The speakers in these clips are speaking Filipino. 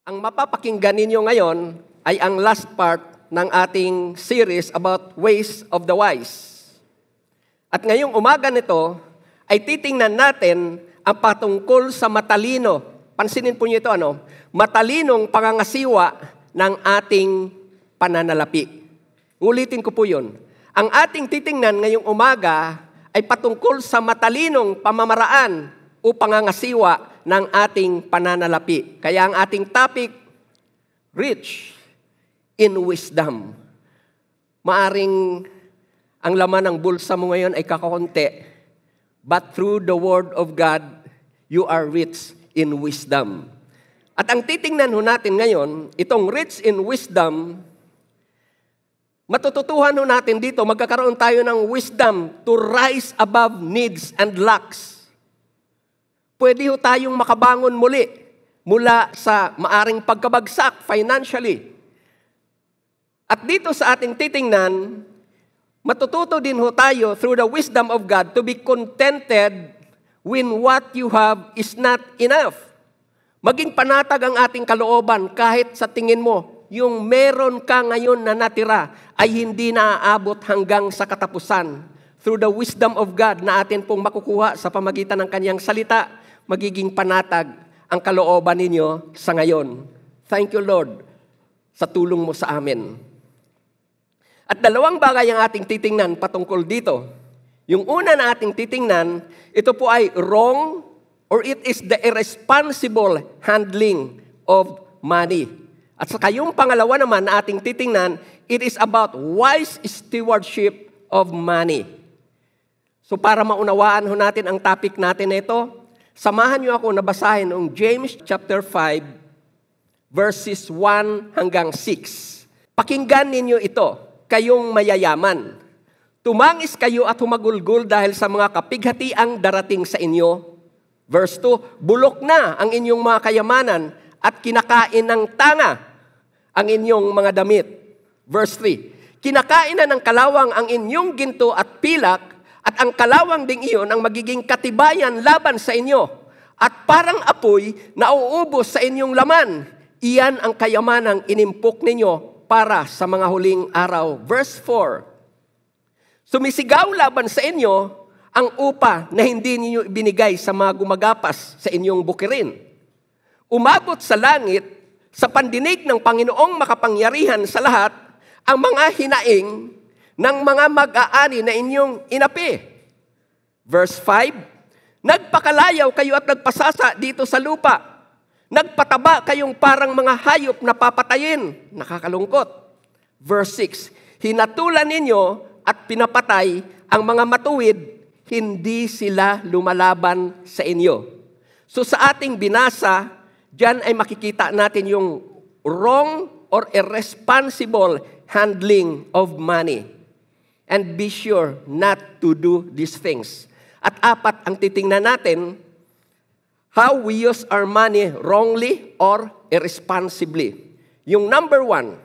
Ang mapapakinggan ninyo ngayon ay ang last part ng ating series about ways of the wise. At ngayong umaga nito ay titingnan natin ang patungkol sa matalino. Pansinin po niyo ito ano, matalinong pangangasiwa ng ating pananalapi. Ulitin ko po 'yon. Ang ating titingnan ngayong umaga ay patungkol sa matalinong pamamaraan o pangangasiwa ng ating pananalapi. Kaya ang ating topic, rich in wisdom. Maaring ang laman ng bulsa mo ngayon ay kakakonte, but through the Word of God, you are rich in wisdom. At ang titingnan ho natin ngayon, itong rich in wisdom, matututuhan ho natin dito, magkakaroon tayo ng wisdom to rise above needs and lacks pwede ho tayong makabangon muli mula sa maaring pagkabagsak financially. At dito sa ating titingnan, matututo din ho tayo through the wisdom of God to be contented when what you have is not enough. Maging panatag ang ating kalooban kahit sa tingin mo, yung meron ka ngayon na natira ay hindi naaabot hanggang sa katapusan through the wisdom of God na atin pong makukuha sa pamagitan ng kanyang salita magiging panatag ang kalooban ninyo sa ngayon. Thank you, Lord, sa tulong mo sa amin. At dalawang bagay ang ating titingnan patungkol dito. Yung una na ating titingnan, ito po ay wrong or it is the irresponsible handling of money. At saka yung pangalawa naman na ating titingnan, it is about wise stewardship of money. So para maunawaan ho natin ang topic natin nito, Samahan niyo ako na basahin ang James chapter 5 verses 1 hanggang 6. Pakinggan ninyo ito, kayong mayayaman. Tumangis kayo at humagulgol dahil sa mga kapighati ang darating sa inyo. Verse 2, bulok na ang inyong mga kayamanan at kinakain ng tanga ang inyong mga damit. Verse 3, kinakain na ng kalawang ang inyong ginto at pilak at ang kalawang ding iyon ang magiging katibayan laban sa inyo. At parang apoy na uubos sa inyong laman. Iyan ang kayamanang inimpok ninyo para sa mga huling araw. Verse 4, Sumisigaw laban sa inyo ang upa na hindi ninyo ibinigay sa mga gumagapas sa inyong bukirin. Umabot sa langit, sa pandinig ng Panginoong makapangyarihan sa lahat, ang mga hinaing ng mga mag-aani na inyong inapi. Verse 5, Nagpakalayaw kayo at nagpasasa dito sa lupa. Nagpataba kayong parang mga hayop na papatayin. Nakakalungkot. Verse 6, Hinatulan ninyo at pinapatay ang mga matuwid, hindi sila lumalaban sa inyo. So sa ating binasa, Diyan ay makikita natin yung wrong or irresponsible handling of money and be sure not to do these things. At apat ang titingnan natin, how we use our money wrongly or irresponsibly. Yung number one,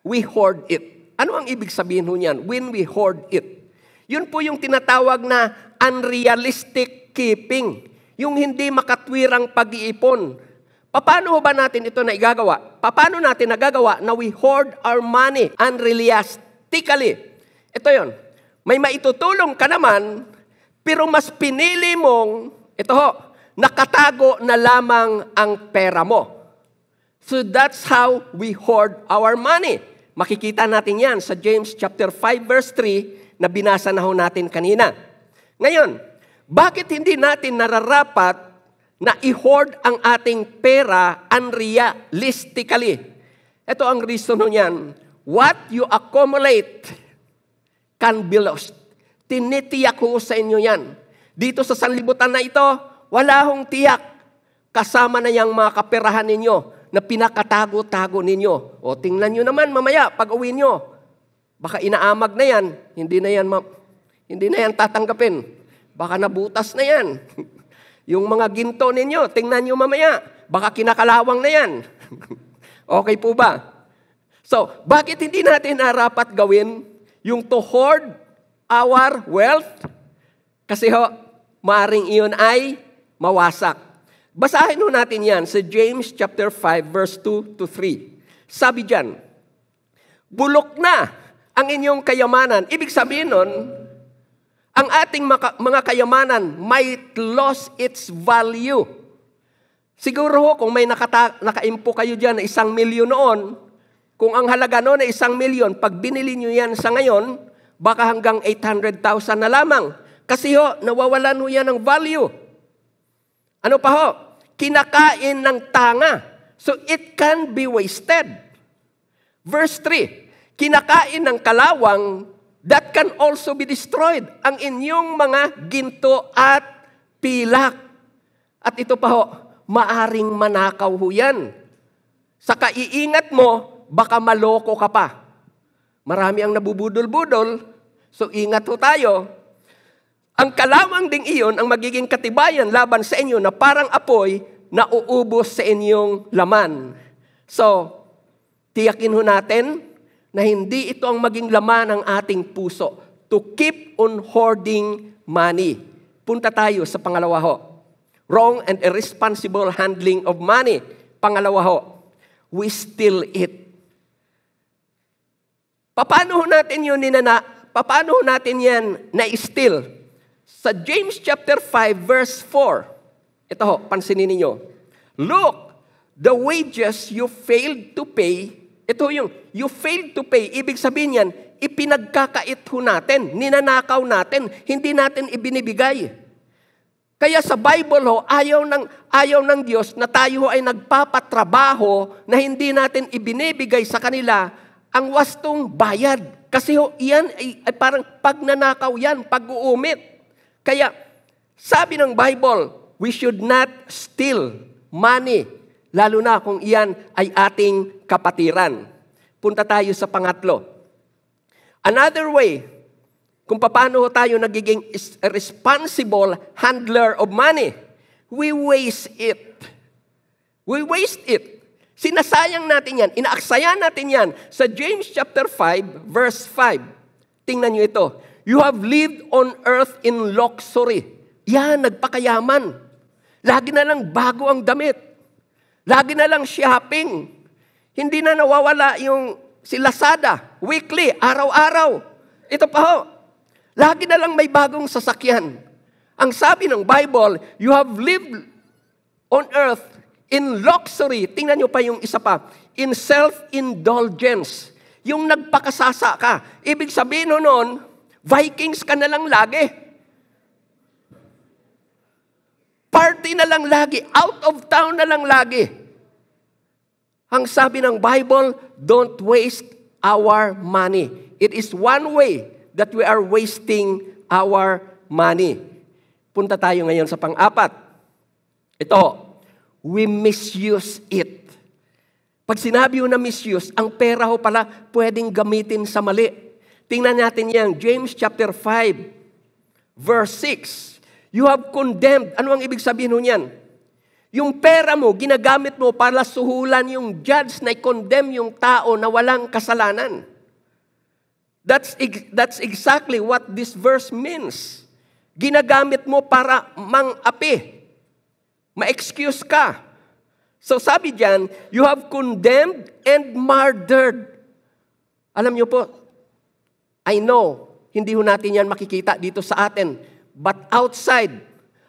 we hoard it. Ano ang ibig sabihin niyan? When we hoard it. Yun po yung tinatawag na unrealistic keeping. Yung hindi makatwirang pag-iipon. Paano ba natin ito na igagawa? Paano natin nagagawa na we hoard our money unrealistically? Ito yon. May maitutulong ka naman, pero mas pinili mong, ito ho, nakatago na lamang ang pera mo. So that's how we hoard our money. Makikita natin yan sa James chapter 5 verse 3 na binasa na ho natin kanina. Ngayon, bakit hindi natin nararapat na i-hoard ang ating pera unrealistically? Ito ang reason niyan. What you accumulate Canbilos. Tinitiyak ko sa inyo yan. Dito sa sanlibutan na ito, wala hong tiyak. Kasama na yung mga kaperahan ninyo na pinakatago-tago ninyo. O tingnan nyo naman mamaya pag uwi nyo. Baka inaamag na yan, hindi na yan, ma- hindi na yan tatanggapin. Baka nabutas na yan. yung mga ginto ninyo, tingnan nyo mamaya. Baka kinakalawang na yan. okay po ba? So, bakit hindi natin narapat gawin yung to hoard our wealth, kasi ho, maaring iyon ay mawasak. Basahin ho natin yan sa James chapter 5 verse 2 to 3. Sabi diyan, bulok na ang inyong kayamanan. Ibig sabihin nun, ang ating mga kayamanan might lose its value. Siguro ho, kung may nakata- naka-impo kayo dyan na isang milyon noon, kung ang halaga noon ay isang milyon, pag binili nyo yan sa ngayon, baka hanggang 800,000 na lamang. Kasi ho, nawawalan ho yan ng value. Ano pa ho? Kinakain ng tanga. So it can be wasted. Verse 3, kinakain ng kalawang that can also be destroyed. Ang inyong mga ginto at pilak. At ito pa ho, maaring manakaw ho yan. Sa kaiingat mo, baka maloko ka pa. Marami ang nabubudol-budol, so ingat ho tayo. Ang kalamang ding iyon ang magiging katibayan laban sa inyo na parang apoy na uubos sa inyong laman. So, tiyakin ho natin na hindi ito ang maging laman ng ating puso. To keep on hoarding money. Punta tayo sa pangalawa ho. Wrong and irresponsible handling of money. Pangalawa ho, we steal it. Paano natin yun ninana? Paano natin yan na-steal? Sa James chapter 5 verse 4. Ito ho, pansinin niyo. Look, the wages you failed to pay, ito yung, you failed to pay, ibig sabihin yan, ipinagkakait ho natin, ninanakaw natin, hindi natin ibinibigay. Kaya sa Bible ho, ayaw ng, ayaw ng Diyos na tayo ho ay nagpapatrabaho na hindi natin ibinibigay sa kanila ang wastong bayad. Kasi ho, iyan ay, ay parang pagnanakaw yan, pag-uumit. Kaya, sabi ng Bible, we should not steal money, lalo na kung iyan ay ating kapatiran. Punta tayo sa pangatlo. Another way, kung paano tayo nagiging responsible handler of money, we waste it. We waste it. Sinasayang natin yan, inaaksaya natin yan sa James chapter 5 verse 5. Tingnan niyo ito. You have lived on earth in luxury. Yan, nagpakayaman. Lagi na lang bago ang damit. Lagi na lang shopping. Hindi na nawawala yung si Lazada, weekly, araw-araw. Ito pa ho. Lagi na lang may bagong sasakyan. Ang sabi ng Bible, you have lived on earth In luxury, tingnan nyo pa yung isa pa, in self-indulgence, yung nagpakasasa ka. Ibig sabihin no noon, Vikings ka na lang lagi. Party na lang lagi. Out of town na lang lagi. Ang sabi ng Bible, don't waste our money. It is one way that we are wasting our money. Punta tayo ngayon sa pang-apat. Ito, we misuse it. Pag sinabi yun na misuse, ang pera ho pala pwedeng gamitin sa mali. Tingnan natin yan, James chapter 5, verse 6. You have condemned. Ano ang ibig sabihin ho niyan? Yung pera mo, ginagamit mo para suhulan yung judge na i-condemn yung tao na walang kasalanan. That's, that's exactly what this verse means. Ginagamit mo para mang-api ma-excuse ka. So sabi diyan, you have condemned and murdered. Alam niyo po, I know, hindi ho natin yan makikita dito sa atin. But outside,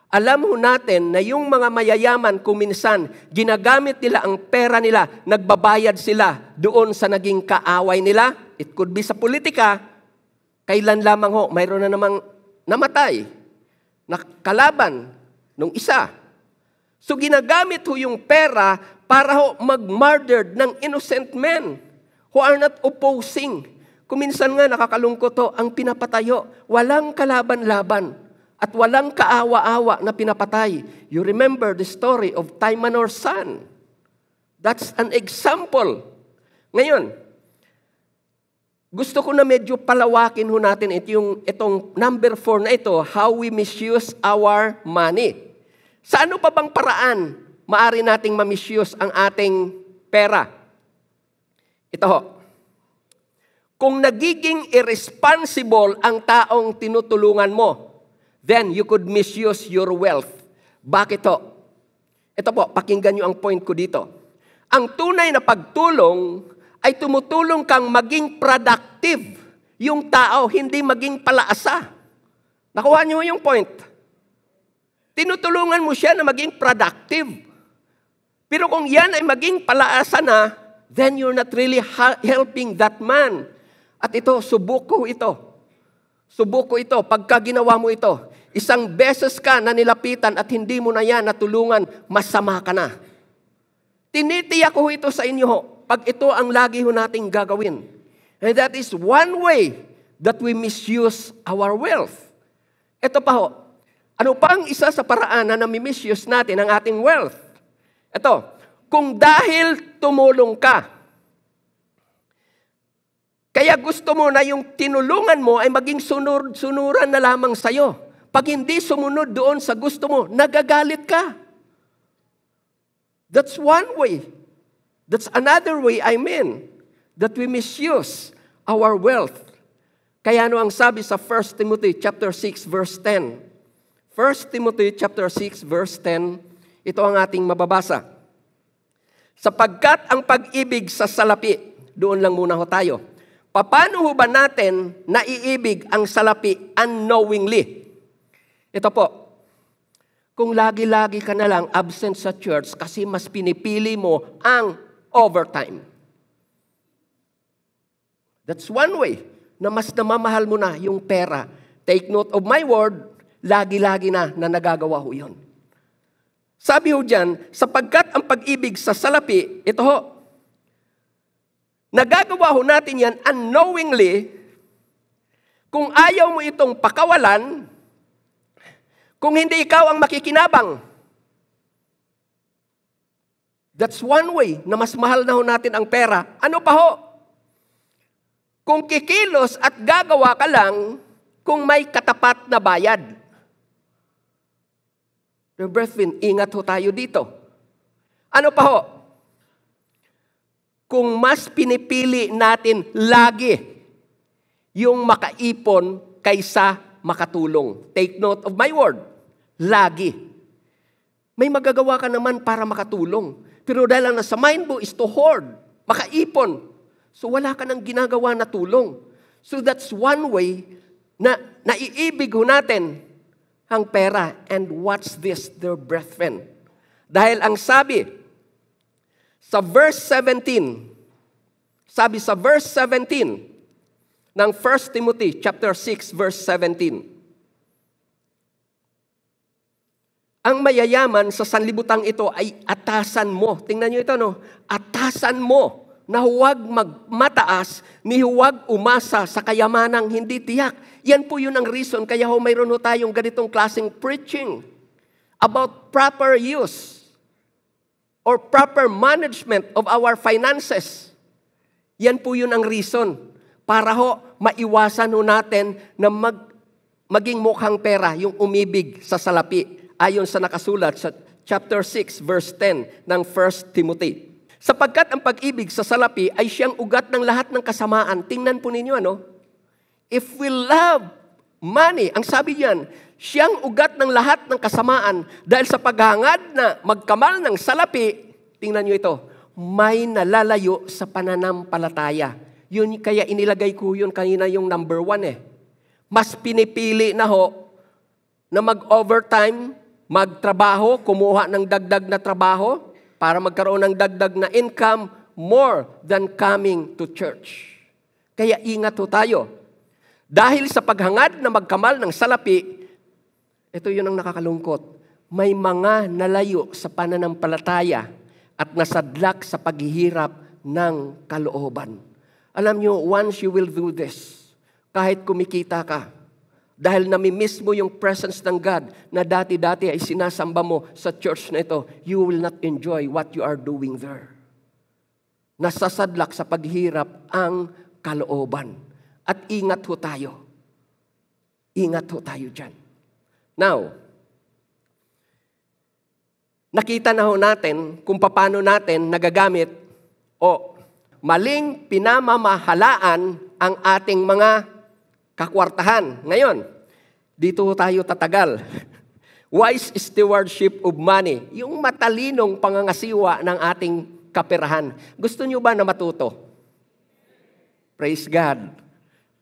alam ho natin na yung mga mayayaman kuminsan, ginagamit nila ang pera nila, nagbabayad sila doon sa naging kaaway nila. It could be sa politika, kailan lamang ho, mayroon na namang namatay, nakalaban nung isa. So ginagamit ho yung pera para ho mag-murdered ng innocent men who are not opposing. Kuminsan nga nakakalungkot ho, ang pinapatayo. Walang kalaban-laban at walang kaawa-awa na pinapatay. You remember the story of Taimanor's son. That's an example. Ngayon, gusto ko na medyo palawakin ho natin ito yung, itong number four na ito, how we misuse our money. Sa ano pa bang paraan maari nating mamisyos ang ating pera? Ito ho. Kung nagiging irresponsible ang taong tinutulungan mo, then you could misuse your wealth. Bakit ho? Ito po, pakinggan nyo ang point ko dito. Ang tunay na pagtulong ay tumutulong kang maging productive yung tao, hindi maging palaasa. Nakuha niyo yung point tinutulungan mo siya na maging productive. Pero kung yan ay maging palaasa na, then you're not really helping that man. At ito, subuko ito. Subuko ito, pagka ginawa mo ito. Isang beses ka na nilapitan at hindi mo na yan natulungan, masama ka na. Tinitiyak ko ito sa inyo pag ito ang lagi ho nating gagawin. And that is one way that we misuse our wealth. Ito pa ho, ano pang isa sa paraan na nami-misuse natin ang ating wealth? Ito, kung dahil tumulong ka, kaya gusto mo na yung tinulungan mo ay maging sunur, sunuran na lamang sa'yo. Pag hindi sumunod doon sa gusto mo, nagagalit ka. That's one way. That's another way, I mean, that we misuse our wealth. Kaya ano ang sabi sa 1 Timothy chapter 6 verse 10? 1 Timothy chapter 6 verse 10, ito ang ating mababasa. Sapagkat ang pag-ibig sa salapi, doon lang muna ho tayo. Paano ho ba natin naiibig ang salapi unknowingly? Ito po, kung lagi-lagi ka na lang absent sa church kasi mas pinipili mo ang overtime. That's one way na mas namamahal mo na yung pera. Take note of my word, Lagi-lagi na na nagagawa ho yun. Sabi ho dyan, sapagkat ang pag-ibig sa salapi, ito ho, nagagawa ho natin yan unknowingly kung ayaw mo itong pakawalan, kung hindi ikaw ang makikinabang. That's one way na mas mahal na ho natin ang pera. Ano pa ho? Kung kikilos at gagawa ka lang kung may katapat na bayad. Pero brethren, ingat ho tayo dito. Ano pa ho? Kung mas pinipili natin lagi yung makaipon kaysa makatulong. Take note of my word. Lagi. May magagawa ka naman para makatulong. Pero dahil ang nasa mind mo is to hoard, makaipon. So wala ka nang ginagawa na tulong. So that's one way na naiibig ho natin ang pera. And watch this, their brethren. Dahil ang sabi, sa verse 17, sabi sa verse 17 ng 1 Timothy chapter 6 verse 17. Ang mayayaman sa sanlibutan ito ay atasan mo. Tingnan niyo ito no. Atasan mo na huwag magmataas ni huwag umasa sa kayamanang hindi tiyak yan po yun ang reason kaya ho mayroon ho tayong ganitong klaseng preaching about proper use or proper management of our finances. Yan po yun ang reason para ho maiwasan ho natin na mag, maging mukhang pera yung umibig sa salapi ayon sa nakasulat sa chapter 6 verse 10 ng 1 Timothy. Sapagkat ang pag-ibig sa salapi ay siyang ugat ng lahat ng kasamaan. Tingnan po ninyo ano? If we love money, ang sabi niyan, siyang ugat ng lahat ng kasamaan dahil sa paghangad na magkamal ng salapi, tingnan niyo ito, may nalalayo sa pananampalataya. Yun, kaya inilagay ko yun kanina yung number one eh. Mas pinipili na ho na mag-overtime, magtrabaho, kumuha ng dagdag na trabaho para magkaroon ng dagdag na income more than coming to church. Kaya ingat ho tayo dahil sa paghangad na magkamal ng salapi, ito yun ang nakakalungkot. May mga nalayo sa pananampalataya at nasadlak sa paghihirap ng kalooban. Alam nyo, once you will do this, kahit kumikita ka, dahil namimiss mo yung presence ng God na dati-dati ay sinasamba mo sa church na ito, you will not enjoy what you are doing there. Nasasadlak sa paghihirap ang kalooban. At ingat ho tayo. Ingat ho tayo dyan. Now, nakita na ho natin kung paano natin nagagamit o maling pinamamahalaan ang ating mga kakwartahan. Ngayon, dito ho tayo tatagal. Wise stewardship of money, yung matalinong pangangasiwa ng ating kaperahan. Gusto nyo ba na matuto? Praise God.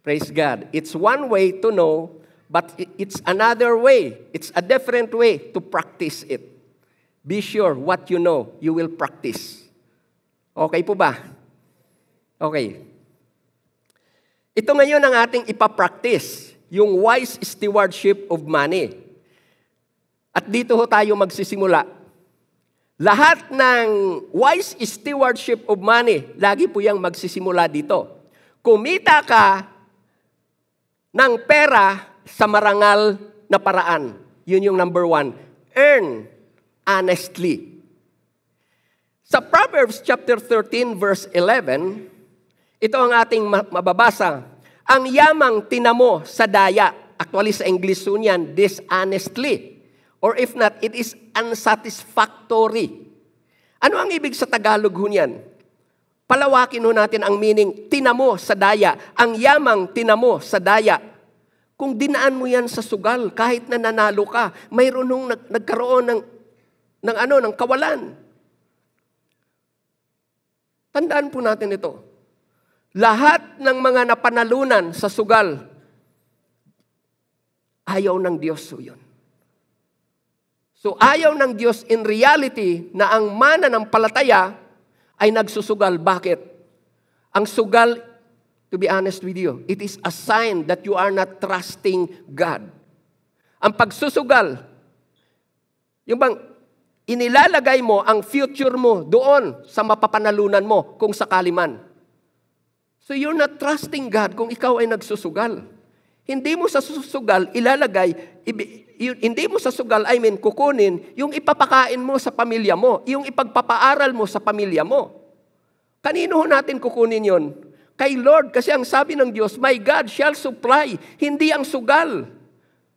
Praise God. It's one way to know, but it's another way. It's a different way to practice it. Be sure what you know, you will practice. Okay po ba? Okay. Ito ngayon ang ating ipapractice, yung wise stewardship of money. At dito ho tayo magsisimula. Lahat ng wise stewardship of money, lagi po yung magsisimula dito. Kumita ka ng pera sa marangal na paraan. Yun yung number one. Earn honestly. Sa Proverbs chapter 13 verse 11, ito ang ating mababasa. Ang yamang tinamo sa daya. Actually sa English soon yan, dishonestly. Or if not, it is unsatisfactory. Ano ang ibig sa Tagalog ho Palawakin ho natin ang meaning, tinamo sa daya. Ang yamang tinamo sa daya. Kung dinaan mo yan sa sugal, kahit na nanalo ka, mayroon nung nag- nagkaroon ng, ng, ano, ng kawalan. Tandaan po natin ito. Lahat ng mga napanalunan sa sugal, ayaw ng Diyos so yun. So ayaw ng Diyos in reality na ang mana ng palataya ay nagsusugal. Bakit? Ang sugal, to be honest with you, it is a sign that you are not trusting God. Ang pagsusugal, yung bang inilalagay mo ang future mo doon sa mapapanalunan mo kung sakali man. So you're not trusting God kung ikaw ay nagsusugal. Hindi mo sa susugal ilalagay, hindi mo sasugal, I mean, kukunin, yung ipapakain mo sa pamilya mo, yung ipagpapaaral mo sa pamilya mo. Kanino natin kukunin yon? Kay Lord, kasi ang sabi ng Diyos, My God shall supply, hindi ang sugal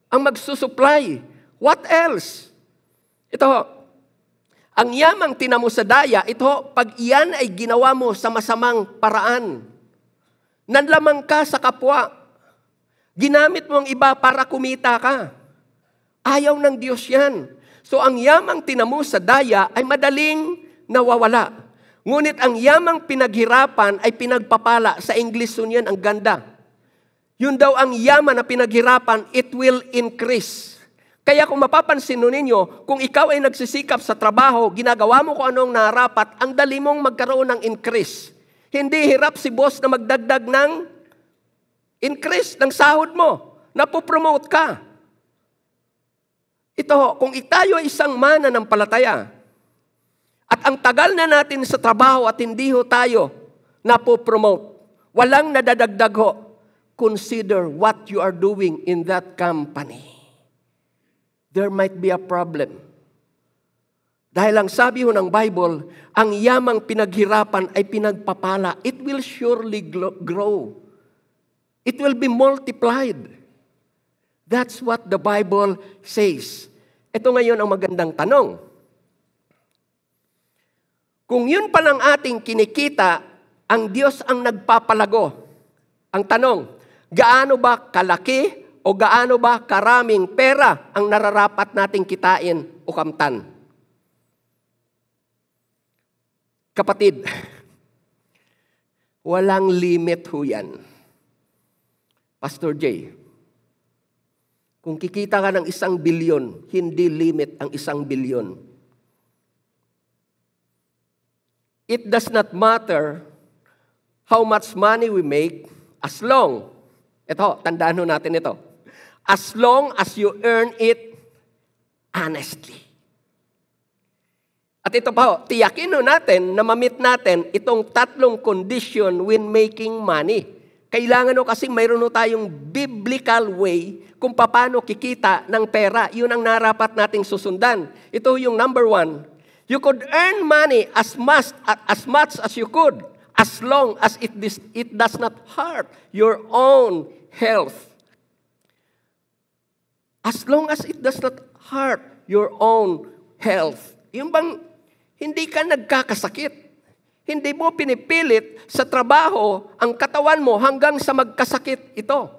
ang magsusupply. What else? Ito ang yamang tinamo sa daya, ito pag iyan ay ginawa mo sa masamang paraan, nanlamang ka sa kapwa, ginamit mo ang iba para kumita ka, Ayaw ng Diyos yan. So ang yamang tinamo sa daya ay madaling nawawala. Ngunit ang yamang pinaghirapan ay pinagpapala. Sa English yun yan, ang ganda. Yun daw ang yaman na pinaghirapan, it will increase. Kaya kung mapapansin ninyo, kung ikaw ay nagsisikap sa trabaho, ginagawa mo kung anong narapat, ang dali mong magkaroon ng increase. Hindi hirap si boss na magdagdag ng increase ng sahod mo. Napopromote ka. Ito, kung itayo ay isang mana ng palataya, at ang tagal na natin sa trabaho at hindi ho tayo napopromote, walang nadadagdag ho, consider what you are doing in that company. There might be a problem. Dahil ang sabi ho ng Bible, ang yamang pinaghirapan ay pinagpapala. It will surely grow. It will be multiplied. That's what the Bible says. Ito ngayon ang magandang tanong. Kung yun pa lang ating kinikita, ang Diyos ang nagpapalago. Ang tanong, gaano ba kalaki o gaano ba karaming pera ang nararapat nating kitain o kamtan? Kapatid, walang limit ho yan. Pastor J, kung kikita ka ng isang bilyon, hindi limit ang isang bilyon. It does not matter how much money we make as long, ito, tandaan natin ito, as long as you earn it honestly. At ito pa tiyakin natin na mamit natin itong tatlong condition when making money. Kailangan no kasi mayroon no tayong biblical way kung paano kikita ng pera. Yun ang narapat nating susundan. Ito yung number one. You could earn money as much, as much as you could as long as it, dis, it does not hurt your own health. As long as it does not hurt your own health. Yung bang hindi ka nagkakasakit. Hindi mo pinipilit sa trabaho ang katawan mo hanggang sa magkasakit ito.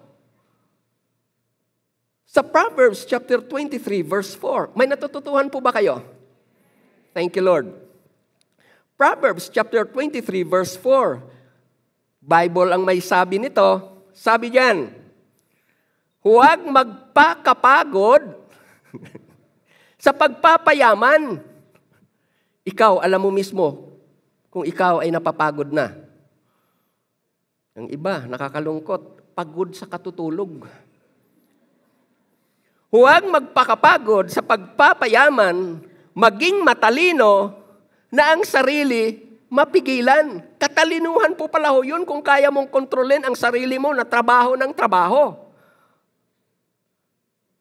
Sa Proverbs chapter 23 verse 4, may natututuhan po ba kayo? Thank you Lord. Proverbs chapter 23 verse 4. Bible ang may sabi nito. Sabi diyan, huwag magpakapagod sa pagpapayaman. Ikaw, alam mo mismo kung ikaw ay napapagod na. Ang iba, nakakalungkot, pagod sa katutulog. Huwag magpakapagod sa pagpapayaman, maging matalino na ang sarili mapigilan. Katalinuhan po pala ho yun kung kaya mong kontrolin ang sarili mo na trabaho ng trabaho.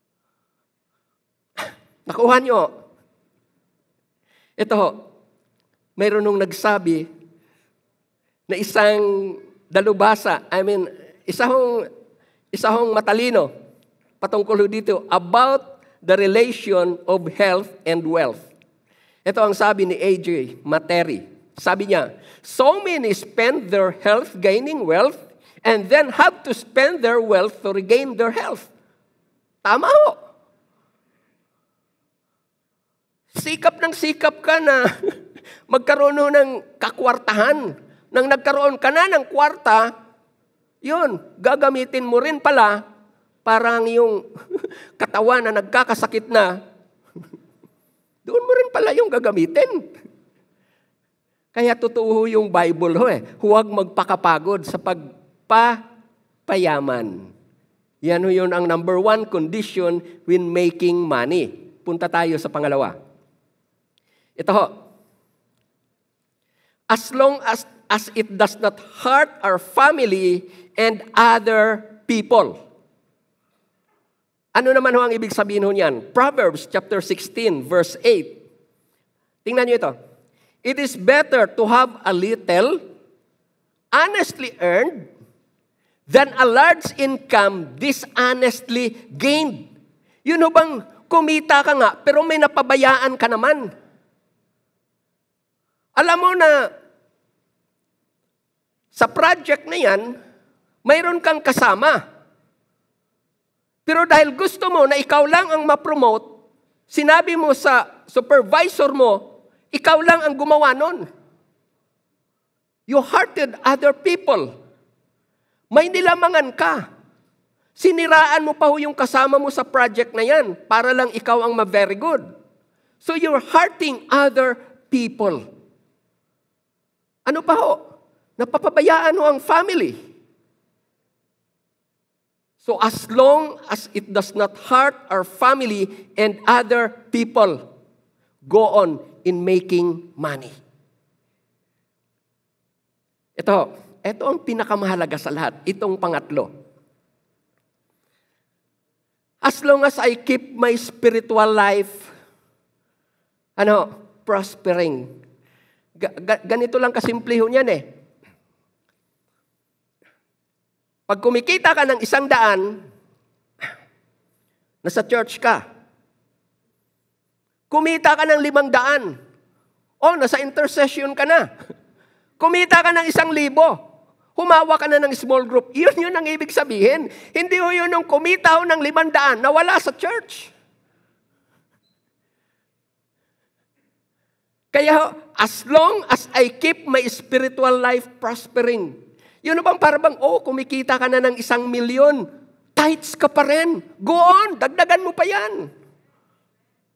Nakuha nyo. Ito ho, Meron nagsabi na isang dalubasa, I mean, isang, isang matalino patungkol dito about the relation of health and wealth. Ito ang sabi ni AJ Materi. Sabi niya, So many spend their health gaining wealth and then have to spend their wealth to regain their health. Tama ho. Sikap ng sikap ka na magkaroon nun ng kakwartahan. Nang nagkaroon ka na ng kwarta, yun, gagamitin mo rin pala parang yung katawan na nagkakasakit na, doon mo rin pala yung gagamitin. Kaya totoo yung Bible ho eh. Huwag magpakapagod sa pagpapayaman. Yan ho yun ang number one condition when making money. Punta tayo sa pangalawa. Ito ho, as long as, as it does not hurt our family and other people. Ano naman ho ang ibig sabihin ho niyan? Proverbs chapter 16 verse 8. Tingnan niyo ito. It is better to have a little honestly earned than a large income dishonestly gained. Yun ho bang kumita ka nga pero may napabayaan ka naman? Alam mo na sa project na yan, mayroon kang kasama. Pero dahil gusto mo na ikaw lang ang ma-promote, sinabi mo sa supervisor mo, ikaw lang ang gumawa nun. You hurted other people. May nilamangan ka. Siniraan mo pa ho yung kasama mo sa project na yan para lang ikaw ang ma-very good. So you're hurting other people. Ano pa ho? Napapabayaan ho ang family. So as long as it does not hurt our family and other people, go on in making money. Ito, ito ang pinakamahalaga sa lahat. Itong pangatlo. As long as I keep my spiritual life, ano, prospering, ganito lang kasimple ho niyan eh. Pag kumikita ka ng isang daan, nasa church ka. Kumita ka ng limang daan, oh, nasa intercession ka na. Kumita ka ng isang libo, Humawa ka na ng small group. Iyon yun ang ibig sabihin. Hindi ho yun ang kumita ho ng limandaan na wala sa church. Kaya as long as I keep my spiritual life prospering, yun bang para bang, oh, kumikita ka na ng isang milyon, tights ka pa rin. Go on, dagdagan mo pa yan.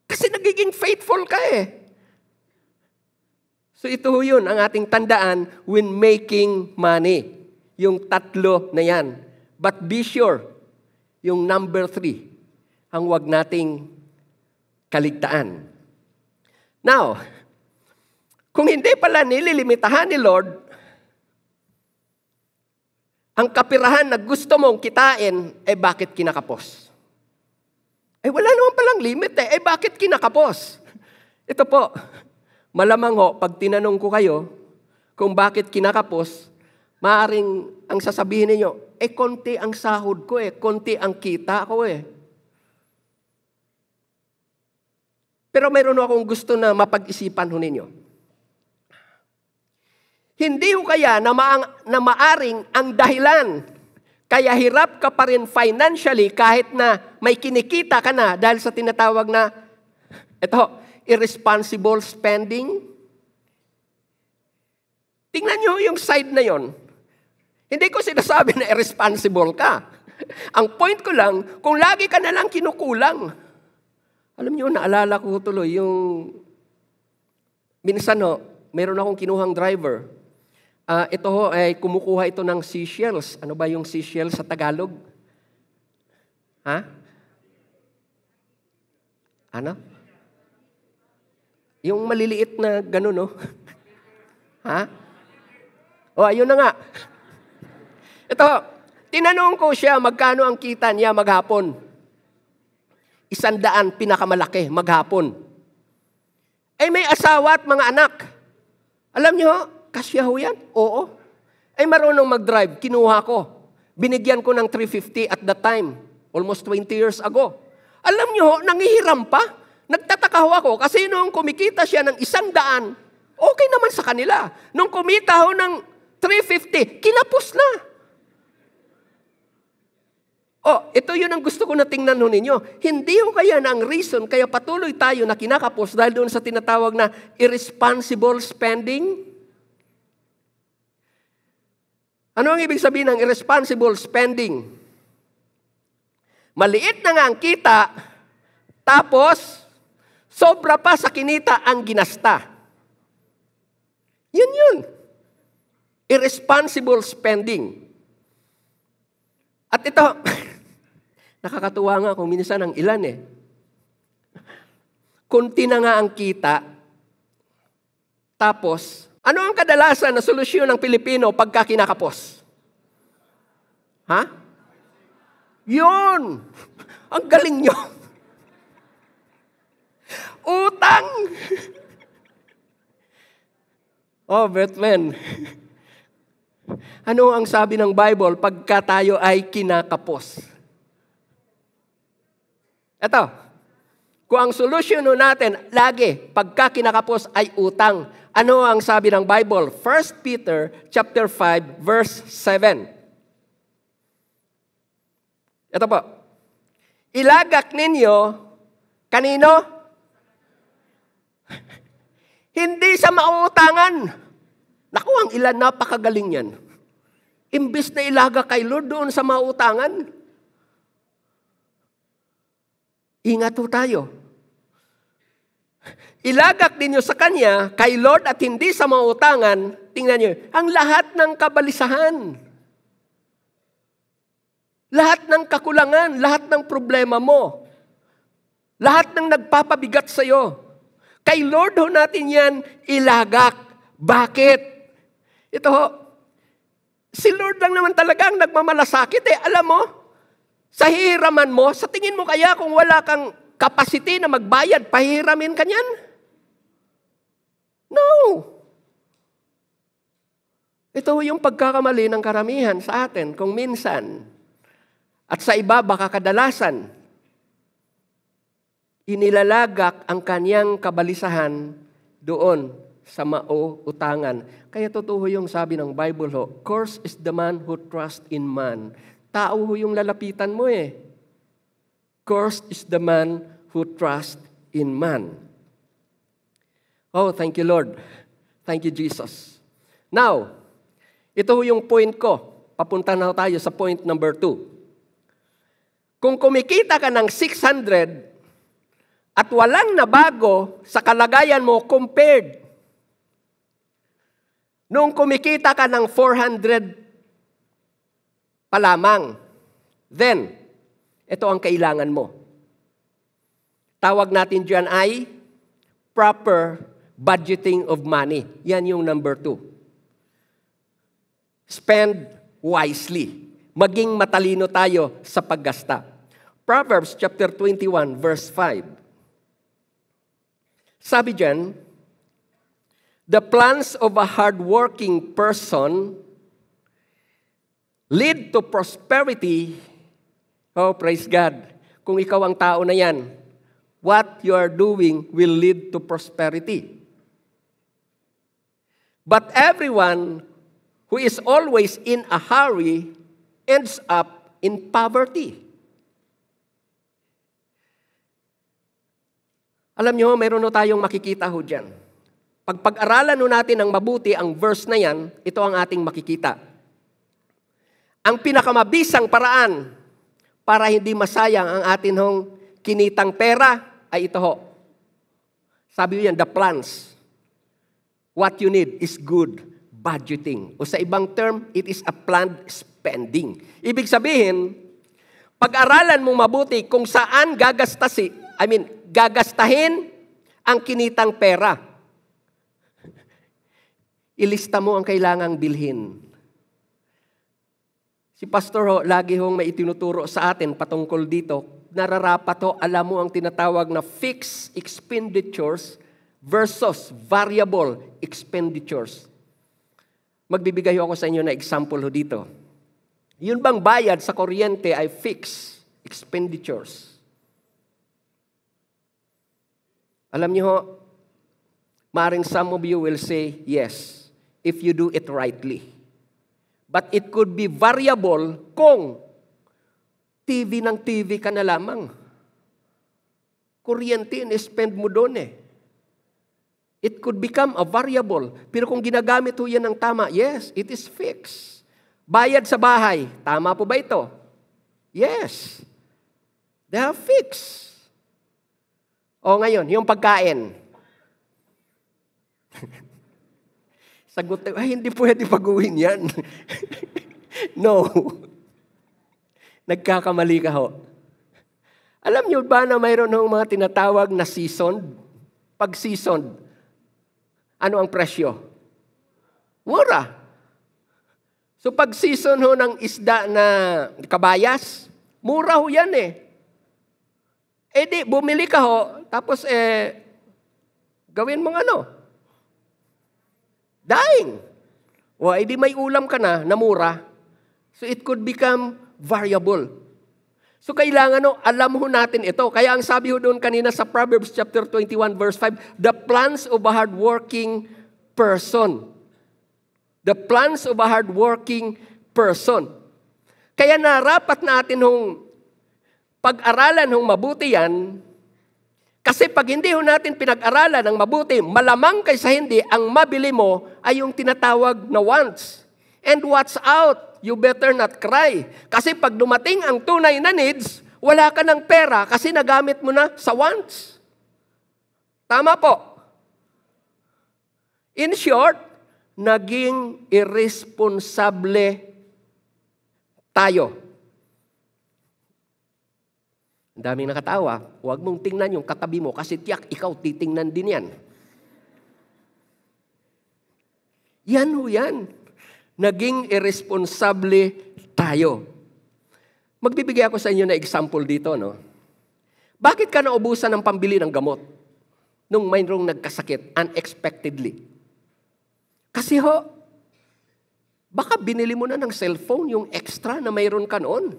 Kasi nagiging faithful ka eh. So ito ho yun, ang ating tandaan when making money. Yung tatlo na yan. But be sure, yung number three, ang wag nating kaligtaan. Now, kung hindi pala nililimitahan ni Lord ang kapirahan na gusto mong kitain, eh bakit kinakapos? Eh wala naman palang limit eh. Eh bakit kinakapos? Ito po, malamang ho, pag tinanong ko kayo kung bakit kinakapos, maaring ang sasabihin niyo, eh konti ang sahod ko eh, konti ang kita ko eh. Pero meron akong gusto na mapag-isipan ho ninyo. Hindi ho kaya na, maang, na maaring ang dahilan kaya hirap ka pa rin financially kahit na may kinikita ka na dahil sa tinatawag na, ito, irresponsible spending. Tingnan nyo yung side na yon. Hindi ko sinasabi na irresponsible ka. Ang point ko lang, kung lagi ka na lang kinukulang. Alam nyo, naalala ko tuloy yung... Minsan no, meron akong kinuhang driver Uh, ito ho, ay eh, kumukuha ito ng seashells. Ano ba yung seashells sa Tagalog? Ha? Ano? Yung maliliit na gano'n, no? ha? O, oh, ayun na nga. Ito, tinanong ko siya magkano ang kita niya maghapon. Isandaan pinakamalaki maghapon. Ay eh, may asawa at mga anak. Alam niyo, ho, Kasya ho yan? Oo. Ay eh, marunong mag-drive, kinuha ko. Binigyan ko ng 350 at the time, almost 20 years ago. Alam nyo, nangihiram pa. Nagtataka ho ako kasi noong kumikita siya ng isang daan, okay naman sa kanila. Nung kumita ho ng 350, kinapos na. Oh, ito yun ang gusto ko na tingnan ho ninyo. Hindi ho kaya na ang reason kaya patuloy tayo na kinakapos dahil doon sa tinatawag na irresponsible spending? Ano ang ibig sabihin ng irresponsible spending? Maliit na nga ang kita, tapos sobra pa sa kinita ang ginasta. Yun yun. Irresponsible spending. At ito, nakakatuwa nga kung minsan ng ilan eh. Kunti na nga ang kita, tapos ano ang kadalasan na solusyon ng Pilipino pagka kinakapos? Ha? Yun! Ang galing nyo! Utang! oh, Batman. ano ang sabi ng Bible pagka tayo ay kinakapos? Ito, kung ang solusyon natin lagi pagka kinakapos ay utang. Ano ang sabi ng Bible? 1 Peter chapter 5 verse 7. Ito po. Ilagak ninyo kanino? Hindi sa mauutangan. Naku, ang ilan napakagaling yan. Imbis na ilaga kay Lord doon sa mauutangan, Ingat po tayo ilagak ninyo sa Kanya, kay Lord at hindi sa mga utangan, tingnan nyo, ang lahat ng kabalisahan, lahat ng kakulangan, lahat ng problema mo, lahat ng nagpapabigat sa iyo, kay Lord ho natin yan ilagak. Bakit? Ito ho, si Lord lang naman talaga ang nagmamalasakit eh. Alam mo, sa hihiraman mo, sa tingin mo kaya kung wala kang capacity na magbayad, pahiramin ka niyan? No. Ito yung pagkakamali ng karamihan sa atin kung minsan. At sa iba, baka kadalasan, inilalagak ang kanyang kabalisahan doon sa mauutangan. Kaya totoo yung sabi ng Bible ho, Curse is the man who trusts in man. Tao ho yung lalapitan mo eh. Cursed is the man who trust in man. Oh, thank you, Lord. Thank you, Jesus. Now, ito yung point ko. Papunta na tayo sa point number two. Kung kumikita ka ng 600 at walang nabago sa kalagayan mo compared nung kumikita ka ng 400 pa lamang, then, ito ang kailangan mo. Tawag natin dyan ay proper budgeting of money. Yan yung number two. Spend wisely. Maging matalino tayo sa paggasta. Proverbs chapter 21 verse 5. Sabi dyan, The plans of a hardworking person lead to prosperity. Oh, praise God. Kung ikaw ang tao na yan, what you are doing will lead to prosperity. But everyone who is always in a hurry ends up in poverty. Alam nyo, mayroon no tayong makikita ho dyan. Pag pag-aralan no natin ng mabuti ang verse na yan, ito ang ating makikita. Ang pinakamabisang paraan para hindi masayang ang atin hong kinitang pera ay ito ho. Sabi niyan, the plans. What you need is good budgeting. O sa ibang term, it is a planned spending. Ibig sabihin, pag-aralan mo mabuti kung saan gagasta si, I mean, gagastahin ang kinitang pera. Ilista mo ang kailangang bilhin. Si Pastor ho, lagi hong may itinuturo sa atin patungkol dito nararapato, alam mo ang tinatawag na fixed expenditures versus variable expenditures. Magbibigay ako sa inyo na example ho dito. Yun bang bayad sa kuryente ay fixed expenditures? Alam niyo ho, maring some of you will say yes if you do it rightly. But it could be variable kung TV ng TV ka na lamang. Kuryente, spend mo doon eh. It could become a variable. Pero kung ginagamit ho yan ng tama, yes, it is fixed. Bayad sa bahay, tama po ba ito? Yes. They are fixed. O ngayon, yung pagkain. Sagot, ay hindi pwede paguhin yan. no nagkakamali ka ho. Alam niyo ba na mayroon ng mga tinatawag na season? Pag season, ano ang presyo? Mura. So pag season ho ng isda na kabayas, mura ho yan eh. Eh di, bumili ka ho, tapos eh, gawin mong ano? Dying. O, eh di may ulam ka na, na mura. So it could become variable. So kailangan no, alam ho natin ito. Kaya ang sabi ho doon kanina sa Proverbs chapter 21 verse 5, the plans of a hardworking person. The plans of a hardworking person. Kaya narapat natin hong pag-aralan hong mabuti yan, kasi pag hindi ho natin pinag-aralan ng mabuti, malamang kaysa hindi, ang mabili mo ay yung tinatawag na wants and what's out you better not cry. Kasi pag dumating ang tunay na needs, wala ka ng pera kasi nagamit mo na sa wants. Tama po. In short, naging irresponsable tayo. Ang daming nakatawa. Huwag mong tingnan yung katabi mo kasi tiyak ikaw titingnan din yan. Yan ho yan naging irresponsable tayo. Magbibigay ako sa inyo na example dito, no? Bakit ka naubusan ng pambili ng gamot nung mayroong nagkasakit unexpectedly? Kasi ho, baka binili mo na ng cellphone yung extra na mayroon ka noon.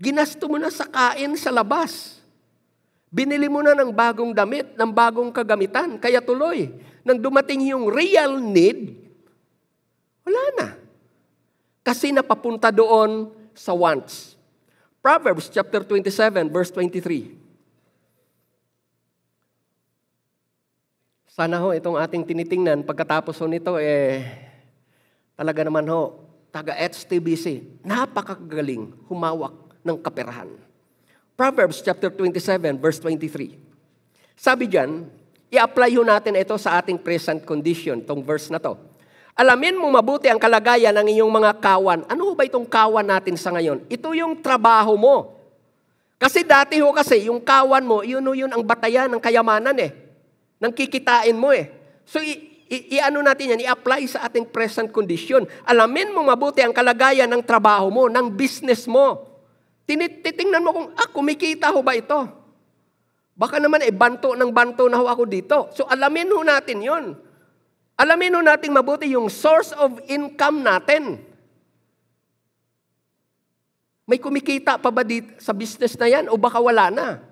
Ginasto mo na sa kain sa labas. Binili mo na ng bagong damit, ng bagong kagamitan. Kaya tuloy, nang dumating yung real need, wala na. Kasi napapunta doon sa wants. Proverbs chapter 27 verse 23. Sana ho itong ating tinitingnan pagkatapos ho nito eh talaga naman ho taga HTBC napakagaling humawak ng kaperahan. Proverbs chapter 27 verse 23. Sabi diyan, i-apply ho natin ito sa ating present condition, tong verse na to. Alamin mo mabuti ang kalagayan ng iyong mga kawan. Ano ba itong kawan natin sa ngayon? Ito yung trabaho mo. Kasi dati ho kasi, yung kawan mo, yun yun ang batayan ng kayamanan eh. Nang kikitain mo eh. So, i-ano i- i- ano natin yan, i-apply sa ating present condition. Alamin mo mabuti ang kalagayan ng trabaho mo, ng business mo. Tinitingnan mo kung, ah, kumikita ho ba ito? Baka naman eh, banto ng banto na ho ako dito. So, alamin ho natin yon Alamin nun nating mabuti yung source of income natin. May kumikita pa ba dito sa business na yan o baka wala na?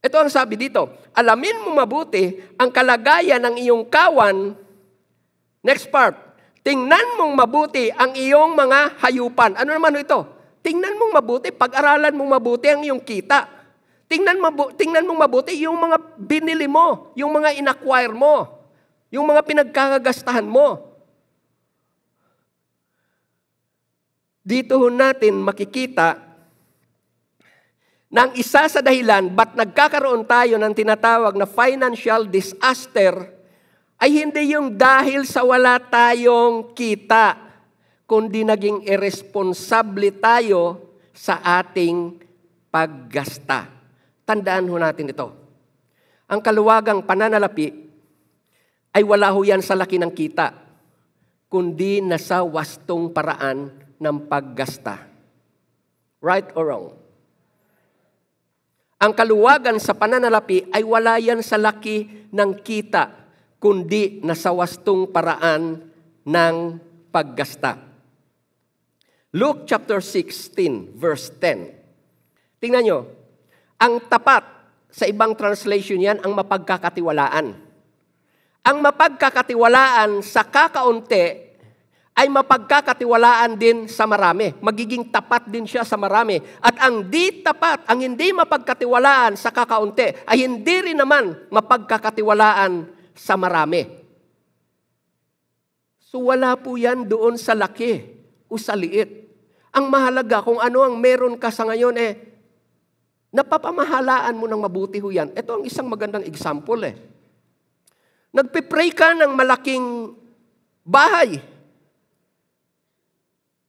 Ito ang sabi dito, alamin mo mabuti ang kalagayan ng iyong kawan. Next part, tingnan mong mabuti ang iyong mga hayupan. Ano naman ito? Tingnan mong mabuti, pag-aralan mong mabuti ang iyong kita. Tingnan, mabu- tingnan mong mabuti yung mga binili mo, yung mga inacquire mo. Yung mga pinagkakagastahan mo. Dito ho natin makikita nang isa sa dahilan ba't nagkakaroon tayo ng tinatawag na financial disaster ay hindi yung dahil sa wala tayong kita, kundi naging irresponsable tayo sa ating paggasta. Tandaan ho natin ito. Ang kaluwagang pananalapi ay wala ho yan sa laki ng kita, kundi nasa wastong paraan ng paggasta. Right or wrong? Ang kaluwagan sa pananalapi ay wala yan sa laki ng kita, kundi nasa wastong paraan ng paggasta. Luke chapter 16 verse 10. Tingnan nyo, ang tapat sa ibang translation yan ang mapagkakatiwalaan ang mapagkakatiwalaan sa kakaunti ay mapagkakatiwalaan din sa marami. Magiging tapat din siya sa marami. At ang di tapat, ang hindi mapagkatiwalaan sa kakaunti, ay hindi rin naman mapagkakatiwalaan sa marami. So wala po yan doon sa laki o sa liit. Ang mahalaga kung ano ang meron ka sa ngayon eh, napapamahalaan mo ng mabuti ho yan. Ito ang isang magandang example eh. Nagpipray ka ng malaking bahay.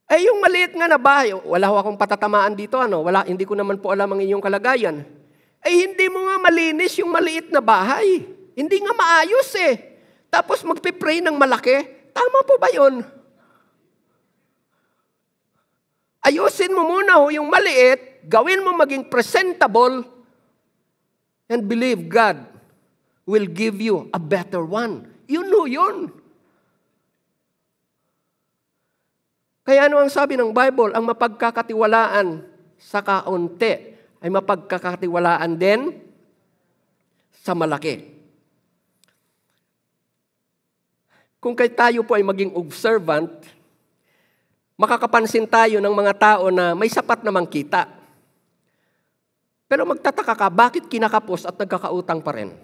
Eh yung maliit nga na bahay, wala ho akong patatamaan dito, ano? Wala, hindi ko naman po alam ang inyong kalagayan. Eh hindi mo nga malinis yung maliit na bahay. Hindi nga maayos eh. Tapos magpipray ng malaki, tama po ba yun? Ayusin mo muna ho yung maliit, gawin mo maging presentable, and believe God will give you a better one. You know yun. Kaya ano ang sabi ng Bible? Ang mapagkakatiwalaan sa kaunti ay mapagkakatiwalaan din sa malaki. Kung kay tayo po ay maging observant, makakapansin tayo ng mga tao na may sapat namang kita. Pero magtataka ka, bakit kinakapos at nagkakautang pa rin?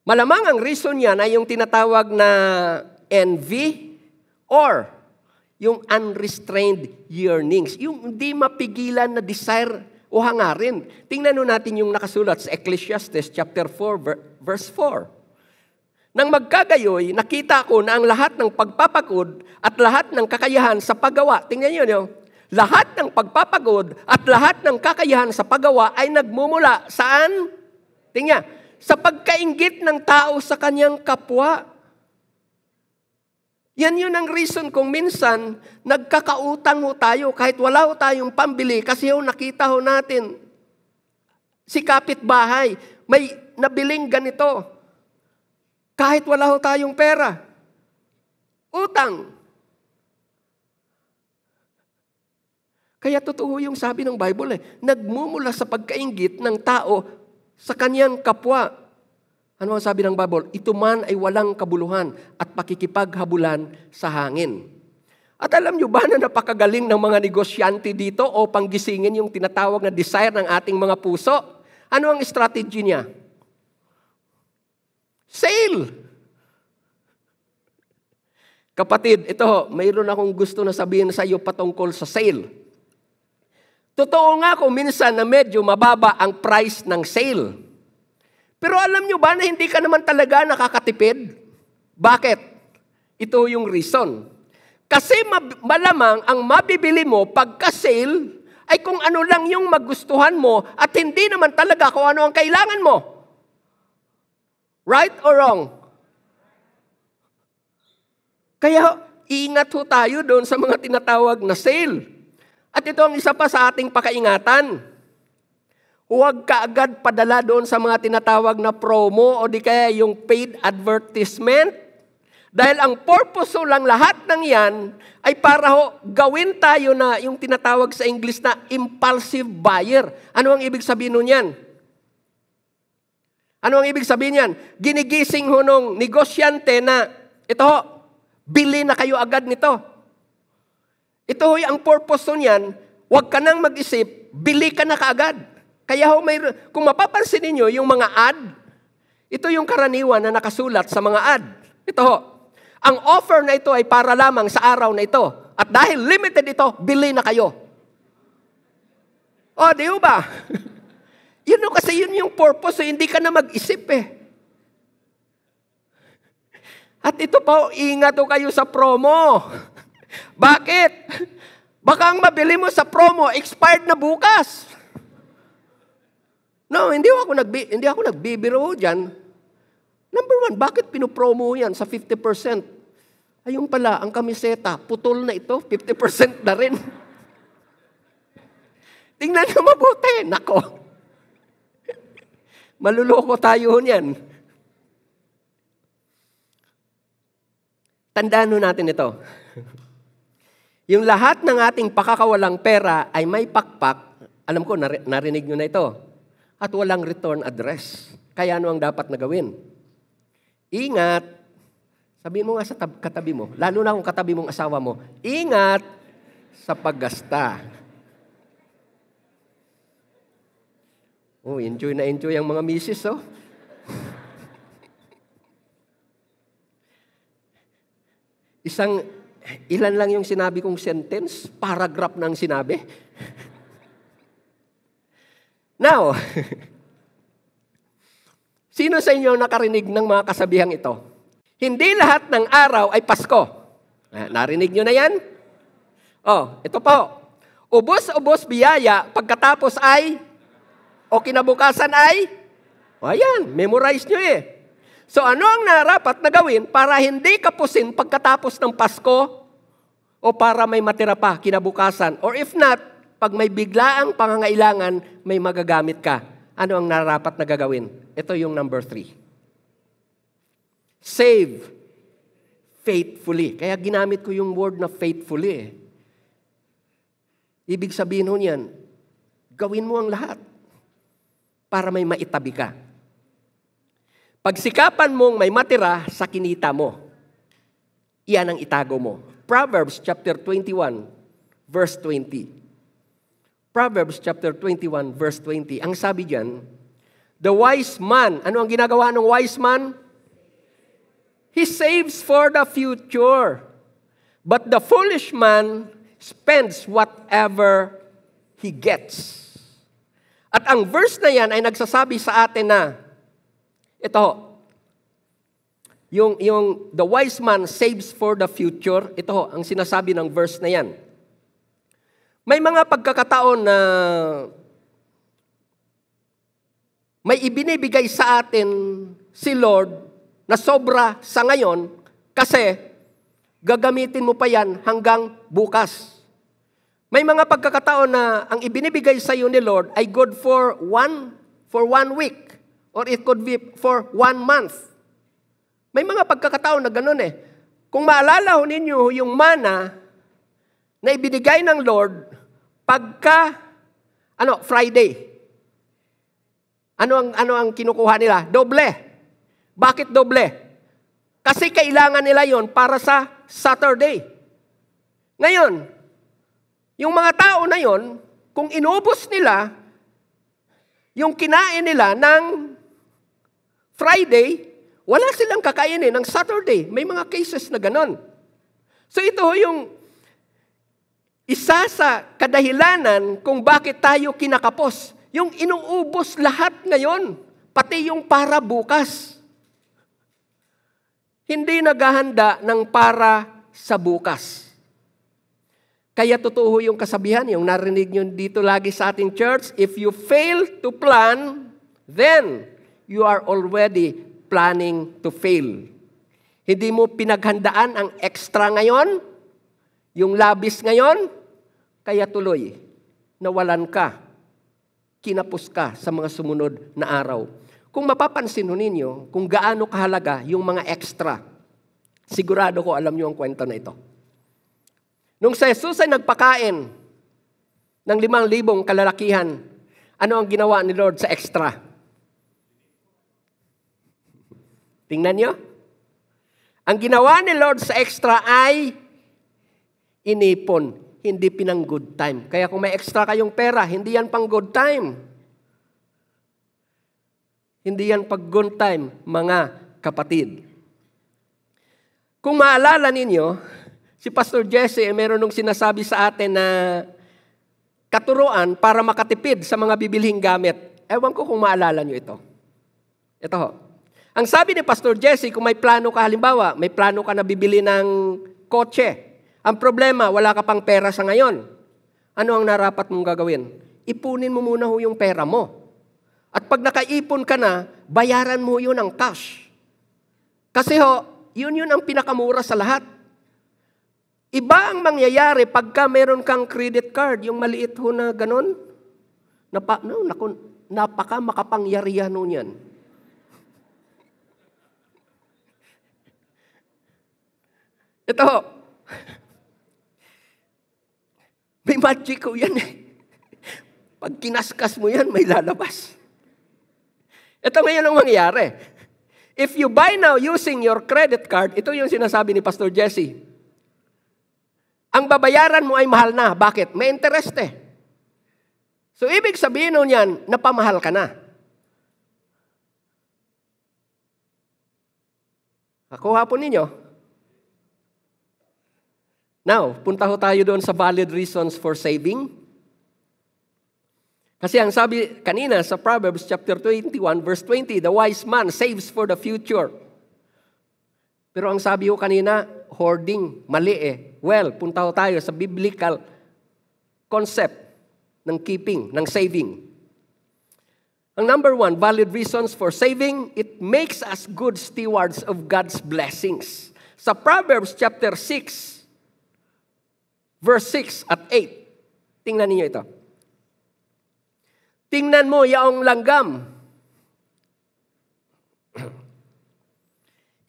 Malamang ang reason niyan ay yung tinatawag na envy or yung unrestrained yearnings, yung hindi mapigilan na desire o hangarin. Tingnan nun natin yung nakasulat sa Ecclesiastes chapter 4 verse 4. Nang magkagayoy, nakita ko na ang lahat ng pagpapagod at lahat ng kakayahan sa paggawa, tingnan niyo, no? lahat ng pagpapagod at lahat ng kakayahan sa paggawa ay nagmumula saan? Tingnan sa pagkaingit ng tao sa kanyang kapwa. Yan yun ang reason kung minsan nagkakautang ho tayo kahit wala ho tayong pambili kasi ho nakita ho natin si kapitbahay may nabiling ganito kahit wala ho tayong pera. Utang. Kaya totoo yung sabi ng Bible eh, nagmumula sa pagkaingit ng tao sa kanyang kapwa. Ano ang sabi ng Bible? Ito man ay walang kabuluhan at pakikipaghabulan sa hangin. At alam nyo ba na napakagaling ng mga negosyante dito o panggisingin yung tinatawag na desire ng ating mga puso? Ano ang strategy niya? Sale! Kapatid, ito, mayroon akong gusto na sabihin sa iyo patungkol sa sale. Totoo nga kung minsan na medyo mababa ang price ng sale. Pero alam nyo ba na hindi ka naman talaga nakakatipid? Bakit? Ito yung reason. Kasi malamang ang mabibili mo pagka-sale ay kung ano lang yung magustuhan mo at hindi naman talaga kung ano ang kailangan mo. Right or wrong? Kaya ingat ho tayo doon sa mga tinatawag na sale. At ito ang isa pa sa ating pakaingatan. Huwag ka agad padala doon sa mga tinatawag na promo o di kaya yung paid advertisement. Dahil ang purpose lang lahat ng yan ay para ho, gawin tayo na yung tinatawag sa English na impulsive buyer. Ano ang ibig sabihin nun yan? Ano ang ibig sabihin yan? Ginigising ho nung negosyante na, ito ho, bili na kayo agad nito. Ito ho'y ang purpose nun yan, huwag ka nang mag-isip, bili ka na kaagad. Kaya ho, may, kung mapapansin ninyo, yung mga ad, ito yung karaniwan na nakasulat sa mga ad. Ito ho, ang offer na ito ay para lamang sa araw na ito. At dahil limited ito, bili na kayo. O, di ba? yun know, kasi yun yung purpose, so hindi ka na mag-isip eh. At ito pa, ingat o kayo sa promo. Bakit? Baka ang mabili mo sa promo, expired na bukas. No, hindi ako, nagbi, hindi ako nagbibiro dyan. Number one, bakit pinopromo yan sa 50%? Ayun pala, ang kamiseta, putol na ito, 50% na rin. Tingnan nyo mabuti. Nako. Maluloko tayo niyan. Tandaan natin ito. Yung lahat ng ating pakakawalang pera ay may pakpak, alam ko, narinig nyo na ito, at walang return address. Kaya ano ang dapat na gawin? Ingat, sabihin mo nga sa tab- katabi mo, lalo na kung katabi mong asawa mo, ingat sa paggasta. Oh, enjoy na enjoy ang mga misis, oh. Isang Ilan lang yung sinabi kong sentence? Paragraph na sinabi? Now, sino sa inyo nakarinig ng mga kasabihang ito? Hindi lahat ng araw ay Pasko. Ah, narinig nyo na yan? Oh, ito po. Ubos-ubos biyaya, pagkatapos ay, o kinabukasan ay, o ayan, memorize nyo eh. So ano ang narapat na gawin para hindi kapusin pagkatapos ng Pasko o para may matira pa kinabukasan. Or if not, pag may biglaang pangangailangan, may magagamit ka. Ano ang narapat na gagawin? Ito yung number three. Save faithfully. Kaya ginamit ko yung word na faithfully. Eh. Ibig sabihin ho niyan, gawin mo ang lahat para may maitabi ka. Pagsikapan mong may matira sa kinita mo, iyan ang itago mo. Proverbs chapter 21, verse 20. Proverbs chapter 21, verse 20. Ang sabi diyan, the wise man, ano ang ginagawa ng wise man? He saves for the future. But the foolish man spends whatever he gets. At ang verse na yan ay nagsasabi sa atin na, ito, yung, yung the wise man saves for the future, ito ho, ang sinasabi ng verse na yan. May mga pagkakataon na may ibinibigay sa atin si Lord na sobra sa ngayon kasi gagamitin mo pa yan hanggang bukas. May mga pagkakataon na ang ibinibigay sa iyo ni Lord ay good for one, for one week or it could be for one month. May mga pagkakataon na ganun eh. Kung maalala ho ninyo yung mana na ibinigay ng Lord pagka ano, Friday. Ano ang ano ang kinukuha nila? Doble. Bakit doble? Kasi kailangan nila yon para sa Saturday. Ngayon, yung mga tao na yon, kung inubos nila yung kinain nila ng Friday, wala silang kakainin eh, ng Saturday. May mga cases na ganon. So ito ho yung isa sa kadahilanan kung bakit tayo kinakapos. Yung inuubos lahat ngayon, pati yung para bukas. Hindi naghahanda ng para sa bukas. Kaya totoo yung kasabihan, yung narinig nyo dito lagi sa ating church, if you fail to plan, then you are already planning to fail. Hindi mo pinaghandaan ang extra ngayon, yung labis ngayon, kaya tuloy, nawalan ka, kinapos ka sa mga sumunod na araw. Kung mapapansin ninyo, kung gaano kahalaga yung mga extra, sigurado ko alam nyo ang kwento na ito. Nung si Jesus ay nagpakain ng limang libong kalalakihan, ano ang ginawa ni Lord sa extra? Tingnan nyo. Ang ginawa ni Lord sa extra ay inipon, hindi pinang good time. Kaya kung may extra kayong pera, hindi yan pang good time. Hindi yan pag good time, mga kapatid. Kung maalala ninyo, si Pastor Jesse ay eh, meron nung sinasabi sa atin na katuruan para makatipid sa mga bibilhing gamit. Ewan ko kung maalala nyo ito. Ito ho. Ang sabi ni Pastor Jesse, kung may plano ka halimbawa, may plano ka na bibili ng kotse. Ang problema, wala ka pang pera sa ngayon. Ano ang narapat mong gagawin? Ipunin mo muna ho yung pera mo. At pag nakaipon ka na, bayaran mo yun ng cash. Kasi ho, yun yun ang pinakamura sa lahat. Iba ang mangyayari pagka meron kang credit card, yung maliit ho na ganun. Napa, no, naku, napaka makapangyarihan nun yan. Ito. May magic ko yan eh. Pag kinaskas mo yan, may lalabas. Ito ngayon ang mangyayari. If you buy now using your credit card, ito yung sinasabi ni Pastor Jesse. Ang babayaran mo ay mahal na. Bakit? May interest eh. So, ibig sabihin nun yan, napamahal ka na. Ako hapon ninyo, Now, punta ho tayo doon sa valid reasons for saving. Kasi ang sabi kanina sa Proverbs chapter 21 verse 20, the wise man saves for the future. Pero ang sabi ko kanina, hoarding, mali eh. Well, punta ho tayo sa biblical concept ng keeping, ng saving. Ang number one, valid reasons for saving, it makes us good stewards of God's blessings. Sa Proverbs chapter 6, verse 6 at 8. Tingnan niyo ito. Tingnan mo yaong langgam.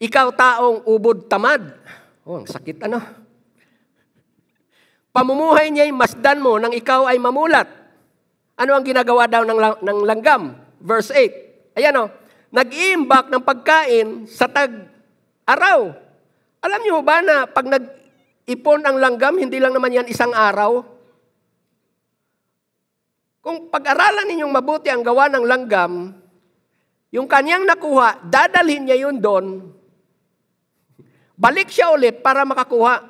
Ikaw taong ubod tamad. Oh, ang sakit ano. Pamumuhay niya'y masdan mo nang ikaw ay mamulat. Ano ang ginagawa daw ng, ng langgam? Verse 8. Ayan oh. Nag-iimbak ng pagkain sa tag-araw. Alam niyo ba na pag nag Ipon ang langgam, hindi lang naman yan isang araw. Kung pag-aralan ninyong mabuti ang gawa ng langgam, yung kanyang nakuha, dadalhin niya yun doon, balik siya ulit para makakuha.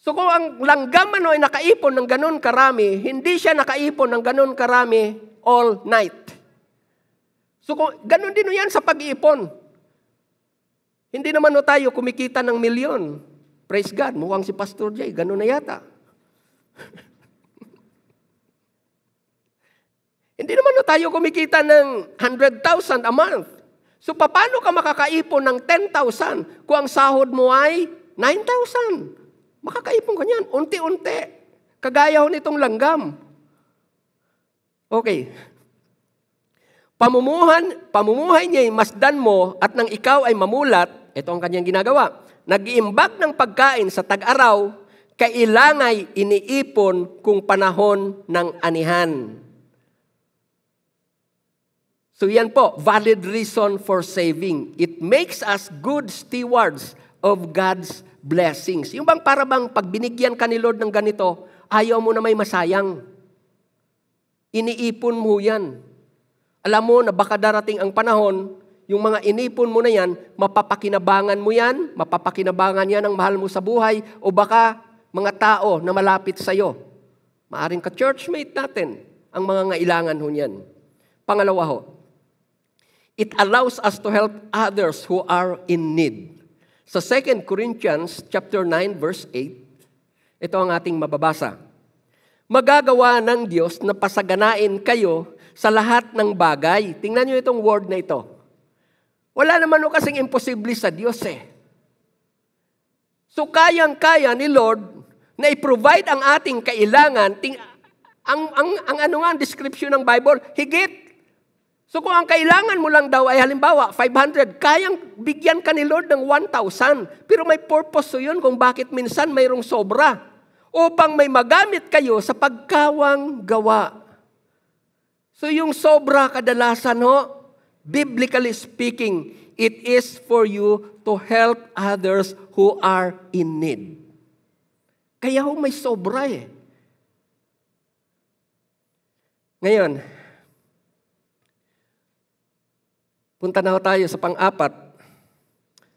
So kung ang langgam ano ay nakaipon ng ganun karami, hindi siya nakaipon ng ganun karami all night. So kung, ganun din yan sa pag-iipon. Hindi naman no tayo kumikita ng milyon. Praise God, mukhang si Pastor Jay, ganun na yata. Hindi naman no tayo kumikita ng 100,000 a month. So paano ka makakaipon ng 10,000 kung ang sahod mo ay 9,000? Makakaipon ka niyan, unti-unti. Kagaya ho nitong langgam. Okay. Pamumuhan, pamumuhay niya'y masdan mo at nang ikaw ay mamulat, ito ang kanyang ginagawa, nag-iimbak ng pagkain sa tag-araw, kailangay iniipon kung panahon ng anihan. So yan po, valid reason for saving. It makes us good stewards of God's blessings. Yung bang para bang pagbinigyan ka ni Lord ng ganito, ayaw mo na may masayang. Iniipon mo yan. Alam mo na baka darating ang panahon, yung mga inipon mo na yan, mapapakinabangan mo yan, mapapakinabangan yan ang mahal mo sa buhay, o baka mga tao na malapit sa iyo. Maaring ka-churchmate natin ang mga ngailangan ho niyan. Pangalawa ho, it allows us to help others who are in need. Sa 2 Corinthians chapter 9 verse 8, ito ang ating mababasa. Magagawa ng Diyos na pasaganain kayo sa lahat ng bagay. Tingnan nyo itong word na ito. Wala naman o kasing imposible sa Diyos eh. So kayang-kaya ni Lord na i-provide ang ating kailangan. Ting, ang, ang, ang ano nga ang description ng Bible? Higit So kung ang kailangan mo lang daw ay halimbawa 500, kayang bigyan ka ni Lord ng 1,000. Pero may purpose to yun kung bakit minsan mayroong sobra. Upang may magamit kayo sa pagkawang gawa. So yung sobra kadalasan ho, biblically speaking, it is for you to help others who are in need. Kaya ho may sobra eh. Ngayon, punta na ho tayo sa pang-apat.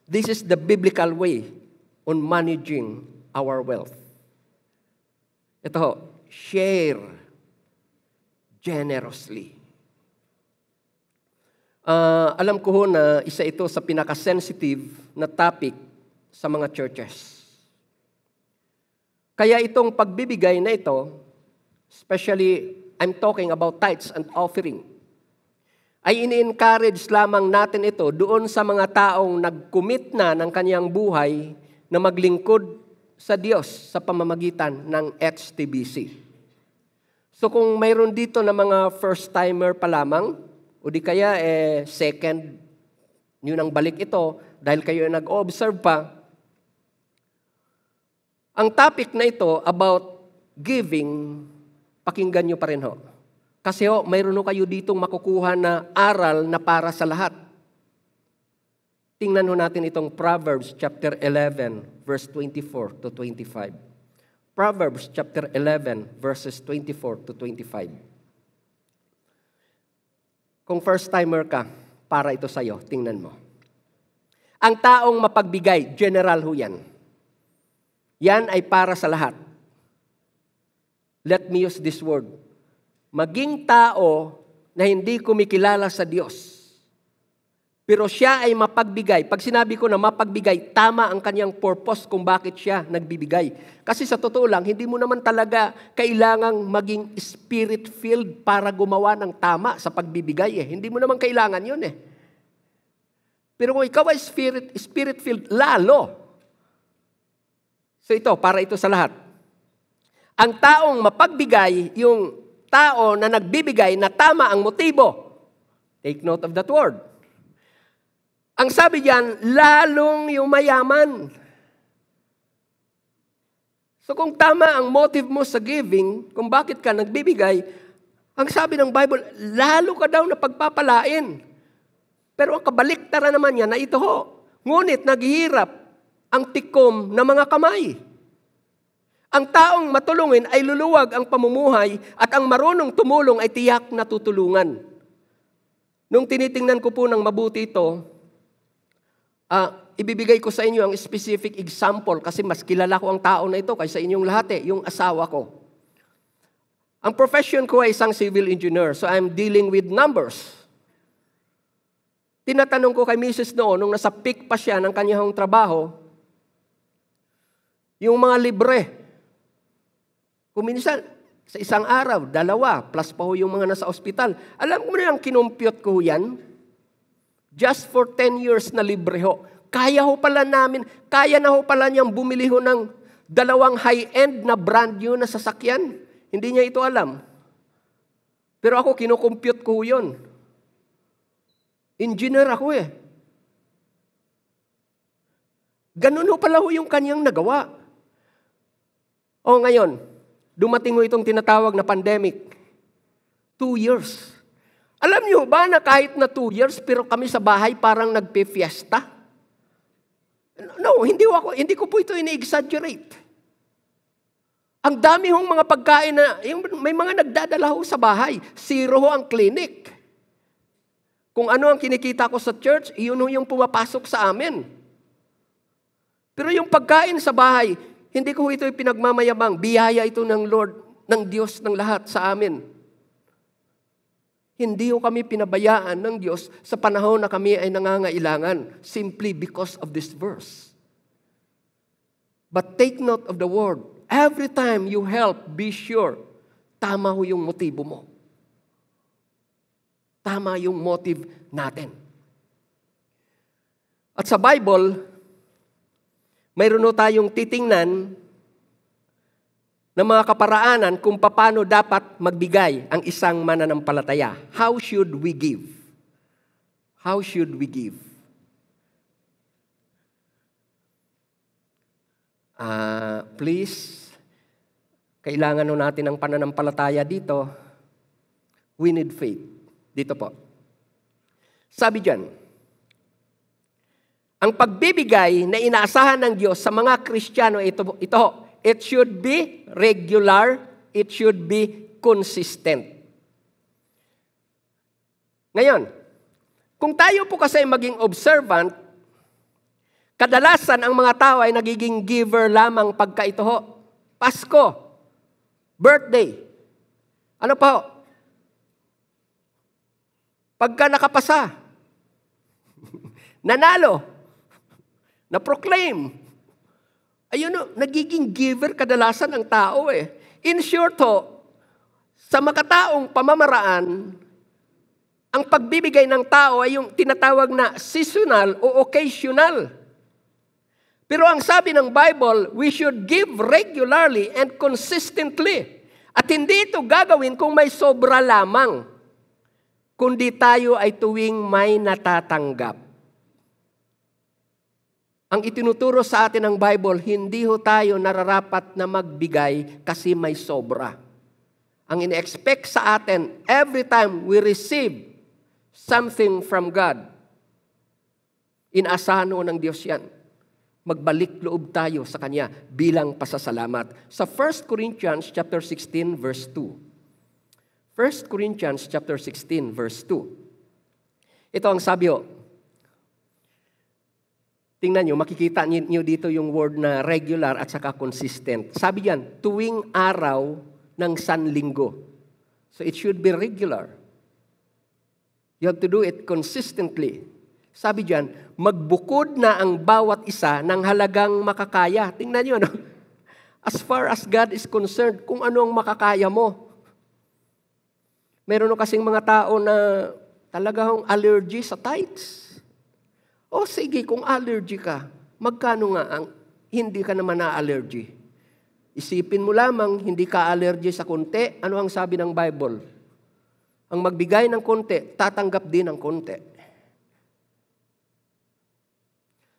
This is the biblical way on managing our wealth. Ito ho, share generously. Uh, alam ko ho na isa ito sa pinaka-sensitive na topic sa mga churches. Kaya itong pagbibigay na ito, especially I'm talking about tithes and offering, ay ini-encourage lamang natin ito doon sa mga taong nag-commit na ng kanyang buhay na maglingkod sa Diyos sa pamamagitan ng HTBC. So kung mayroon dito na mga first-timer pa lamang, o di kaya eh, second, nyo nang balik ito dahil kayo ay nag-observe pa, ang topic na ito about giving, pakinggan nyo pa rin ho. Kasi ho, mayroon ho kayo ditong makukuha na aral na para sa lahat. Tingnan ho natin itong Proverbs chapter 11, verse 24 to 25. Proverbs chapter 11 verses 24 to 25. Kung first timer ka, para ito sa'yo, tingnan mo. Ang taong mapagbigay, general ho yan. Yan ay para sa lahat. Let me use this word. Maging tao na hindi kumikilala sa Diyos pero siya ay mapagbigay. Pag sinabi ko na mapagbigay, tama ang kanyang purpose kung bakit siya nagbibigay. Kasi sa totoo lang, hindi mo naman talaga kailangang maging spirit-filled para gumawa ng tama sa pagbibigay. Eh. Hindi mo naman kailangan yun eh. Pero kung ikaw ay spirit, spirit-filled, lalo. So ito, para ito sa lahat. Ang taong mapagbigay, yung tao na nagbibigay na tama ang motibo. Take note of that word ang sabi diyan, lalong yumayaman. So kung tama ang motive mo sa giving, kung bakit ka nagbibigay, ang sabi ng Bible, lalo ka daw na pagpapalain. Pero ang kabaliktara naman niya na ito ho. Ngunit naghihirap ang tikom ng mga kamay. Ang taong matulungin ay luluwag ang pamumuhay at ang marunong tumulong ay tiyak na tutulungan. Nung tinitingnan ko po ng mabuti ito, Uh, ibibigay ko sa inyo ang specific example kasi mas kilala ko ang tao na ito kaysa inyong lahat eh, yung asawa ko. Ang profession ko ay isang civil engineer, so I'm dealing with numbers. Tinatanong ko kay Mrs. noon, nung nasa peak pa siya ng kanyang trabaho, yung mga libre. Kuminsan, sa isang araw, dalawa, plus pa ho yung mga nasa ospital. Alam mo na yung kinumpyot ko yan. Just for 10 years na libre ho. Kaya ho pala namin, kaya na ho pala niyang bumili ho ng dalawang high-end na brand new na sasakyan. Hindi niya ito alam. Pero ako, kinocompute ko yun. Engineer ako eh. Ganun ho pala ho yung kanyang nagawa. O ngayon, dumating ho itong tinatawag na pandemic. Two years. Alam niyo ba na kahit na two years, pero kami sa bahay parang nagpe-fiesta? No, hindi, ako, hindi ko po ito ini-exaggerate. Ang dami hong mga pagkain na, may mga nagdadala ho sa bahay. Zero ho ang clinic. Kung ano ang kinikita ko sa church, iyon ho yung pumapasok sa amin. Pero yung pagkain sa bahay, hindi ko ito ipinagmamayabang. Biyaya ito ng Lord, ng Diyos ng lahat sa amin. Hindi ho kami pinabayaan ng Diyos sa panahon na kami ay nangangailangan simply because of this verse. But take note of the word. Every time you help, be sure, tama ho yung motibo mo. Tama yung motive natin. At sa Bible, mayroon ho tayong titingnan ng mga kaparaanan kung paano dapat magbigay ang isang mananampalataya. How should we give? How should we give? Uh, please, kailangan nun natin ng pananampalataya dito. We need faith. Dito po. Sabi dyan, ang pagbibigay na inaasahan ng Diyos sa mga Kristiyano ito, ito It should be regular. It should be consistent. Ngayon, kung tayo po kasi maging observant, kadalasan ang mga tao ay nagiging giver lamang pagka ito ho. Pasko, birthday, ano pa ho? Pagka nakapasa, nanalo, na-proclaim, Ayun, no, nagiging giver kadalasan ang tao eh. In short ho, sa makataong pamamaraan, ang pagbibigay ng tao ay yung tinatawag na seasonal o occasional. Pero ang sabi ng Bible, we should give regularly and consistently. At hindi ito gagawin kung may sobra lamang, kundi tayo ay tuwing may natatanggap. Ang itinuturo sa atin ng Bible, hindi ho tayo nararapat na magbigay kasi may sobra. Ang in-expect sa atin, every time we receive something from God, inasahan ho ng Diyos yan. Magbalik loob tayo sa Kanya bilang pasasalamat. Sa 1 Corinthians chapter 16, verse 2. 1 Corinthians chapter 16, verse 2. Ito ang sabi ho, Tingnan nyo, makikita nyo dito yung word na regular at saka consistent. Sabi yan, tuwing araw ng Sanlinggo. So it should be regular. You have to do it consistently. Sabi diyan, magbukod na ang bawat isa ng halagang makakaya. Tingnan niyo, ano? As far as God is concerned, kung ano ang makakaya mo. Meron kasing mga tao na talagang allergy sa tights. O sige, kung allergy ka, magkano nga ang hindi ka naman na-allergy? Isipin mo lamang, hindi ka allergy sa konti, ano ang sabi ng Bible? Ang magbigay ng konti, tatanggap din ng konti.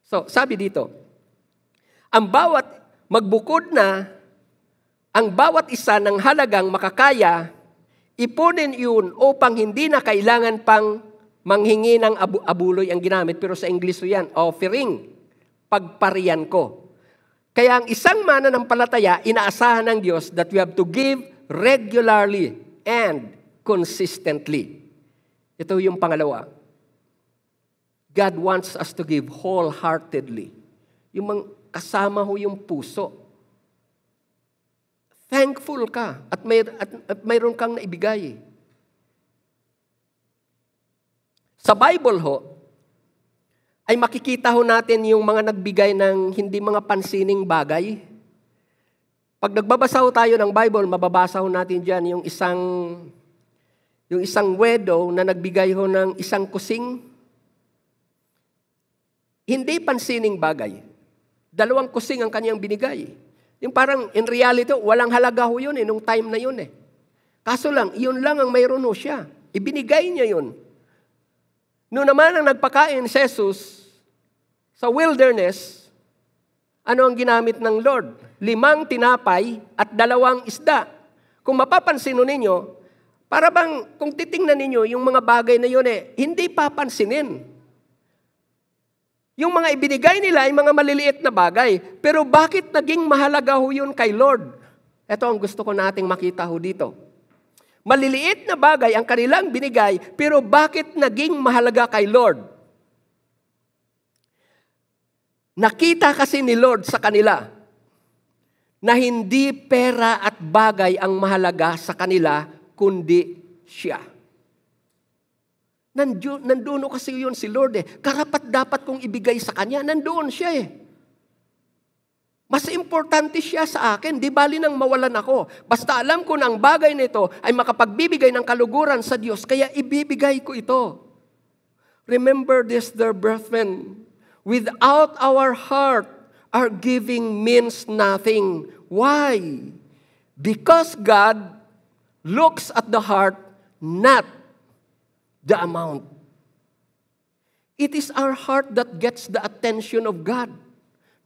So, sabi dito, ang bawat magbukod na, ang bawat isa ng halagang makakaya, ipunin iyon upang hindi na kailangan pang Manghingi ng abu- abuloy ang ginamit, pero sa English yan, offering. Pagparian ko. Kaya ang isang mana ng palataya, inaasahan ng Diyos that we have to give regularly and consistently. Ito yung pangalawa. God wants us to give wholeheartedly. Yung mang kasama ho yung puso. Thankful ka at, may, at, at mayroon kang naibigay. Sa Bible ho, ay makikita ho natin yung mga nagbigay ng hindi mga pansining bagay. Pag nagbabasa ho tayo ng Bible, mababasa ho natin dyan yung isang, yung isang widow na nagbigay ho ng isang kusing. Hindi pansining bagay. Dalawang kusing ang kanyang binigay. Yung parang in reality, walang halaga ho yun eh, nung time na yun eh. Kaso lang, yun lang ang mayroon ho siya. Ibinigay niya yun. Noon naman ang nagpakain si Jesus sa wilderness, ano ang ginamit ng Lord? Limang tinapay at dalawang isda. Kung mapapansin ninyo, para bang kung titingnan ninyo yung mga bagay na yun eh, hindi papansinin. Yung mga ibinigay nila ay mga maliliit na bagay. Pero bakit naging mahalaga ho yun kay Lord? Ito ang gusto ko nating makita ho dito. Maliliit na bagay ang kanilang binigay, pero bakit naging mahalaga kay Lord? Nakita kasi ni Lord sa kanila na hindi pera at bagay ang mahalaga sa kanila, kundi siya. Nandoon, nandoon kasi yun si Lord eh. Karapat dapat kong ibigay sa kanya, nandoon siya eh. Mas importante siya sa akin, di bali nang mawalan ako. Basta alam ko na ang bagay nito ay makapagbibigay ng kaluguran sa Diyos, kaya ibibigay ko ito. Remember this, dear brethren, without our heart, our giving means nothing. Why? Because God looks at the heart, not the amount. It is our heart that gets the attention of God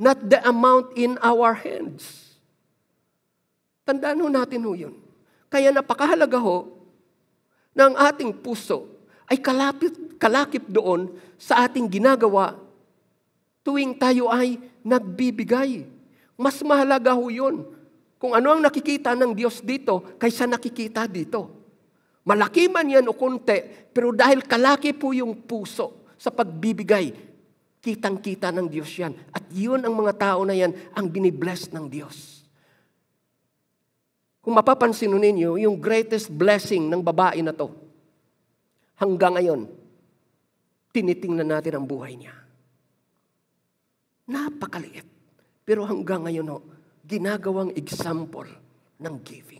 not the amount in our hands. Tandaan ho natin ho yun. Kaya napakahalaga ho na ang ating puso ay kalapit, kalakip doon sa ating ginagawa tuwing tayo ay nagbibigay. Mas mahalaga ho yun kung ano ang nakikita ng Diyos dito kaysa nakikita dito. Malaki man yan o konti, pero dahil kalaki po yung puso sa pagbibigay Kitang-kita ng Diyos yan. At yun ang mga tao na yan ang binibless ng Diyos. Kung mapapansin ninyo, yung greatest blessing ng babae na to, hanggang ngayon, tinitingnan natin ang buhay niya. Napakaliit. Pero hanggang ngayon, ho, oh, ginagawang example ng giving.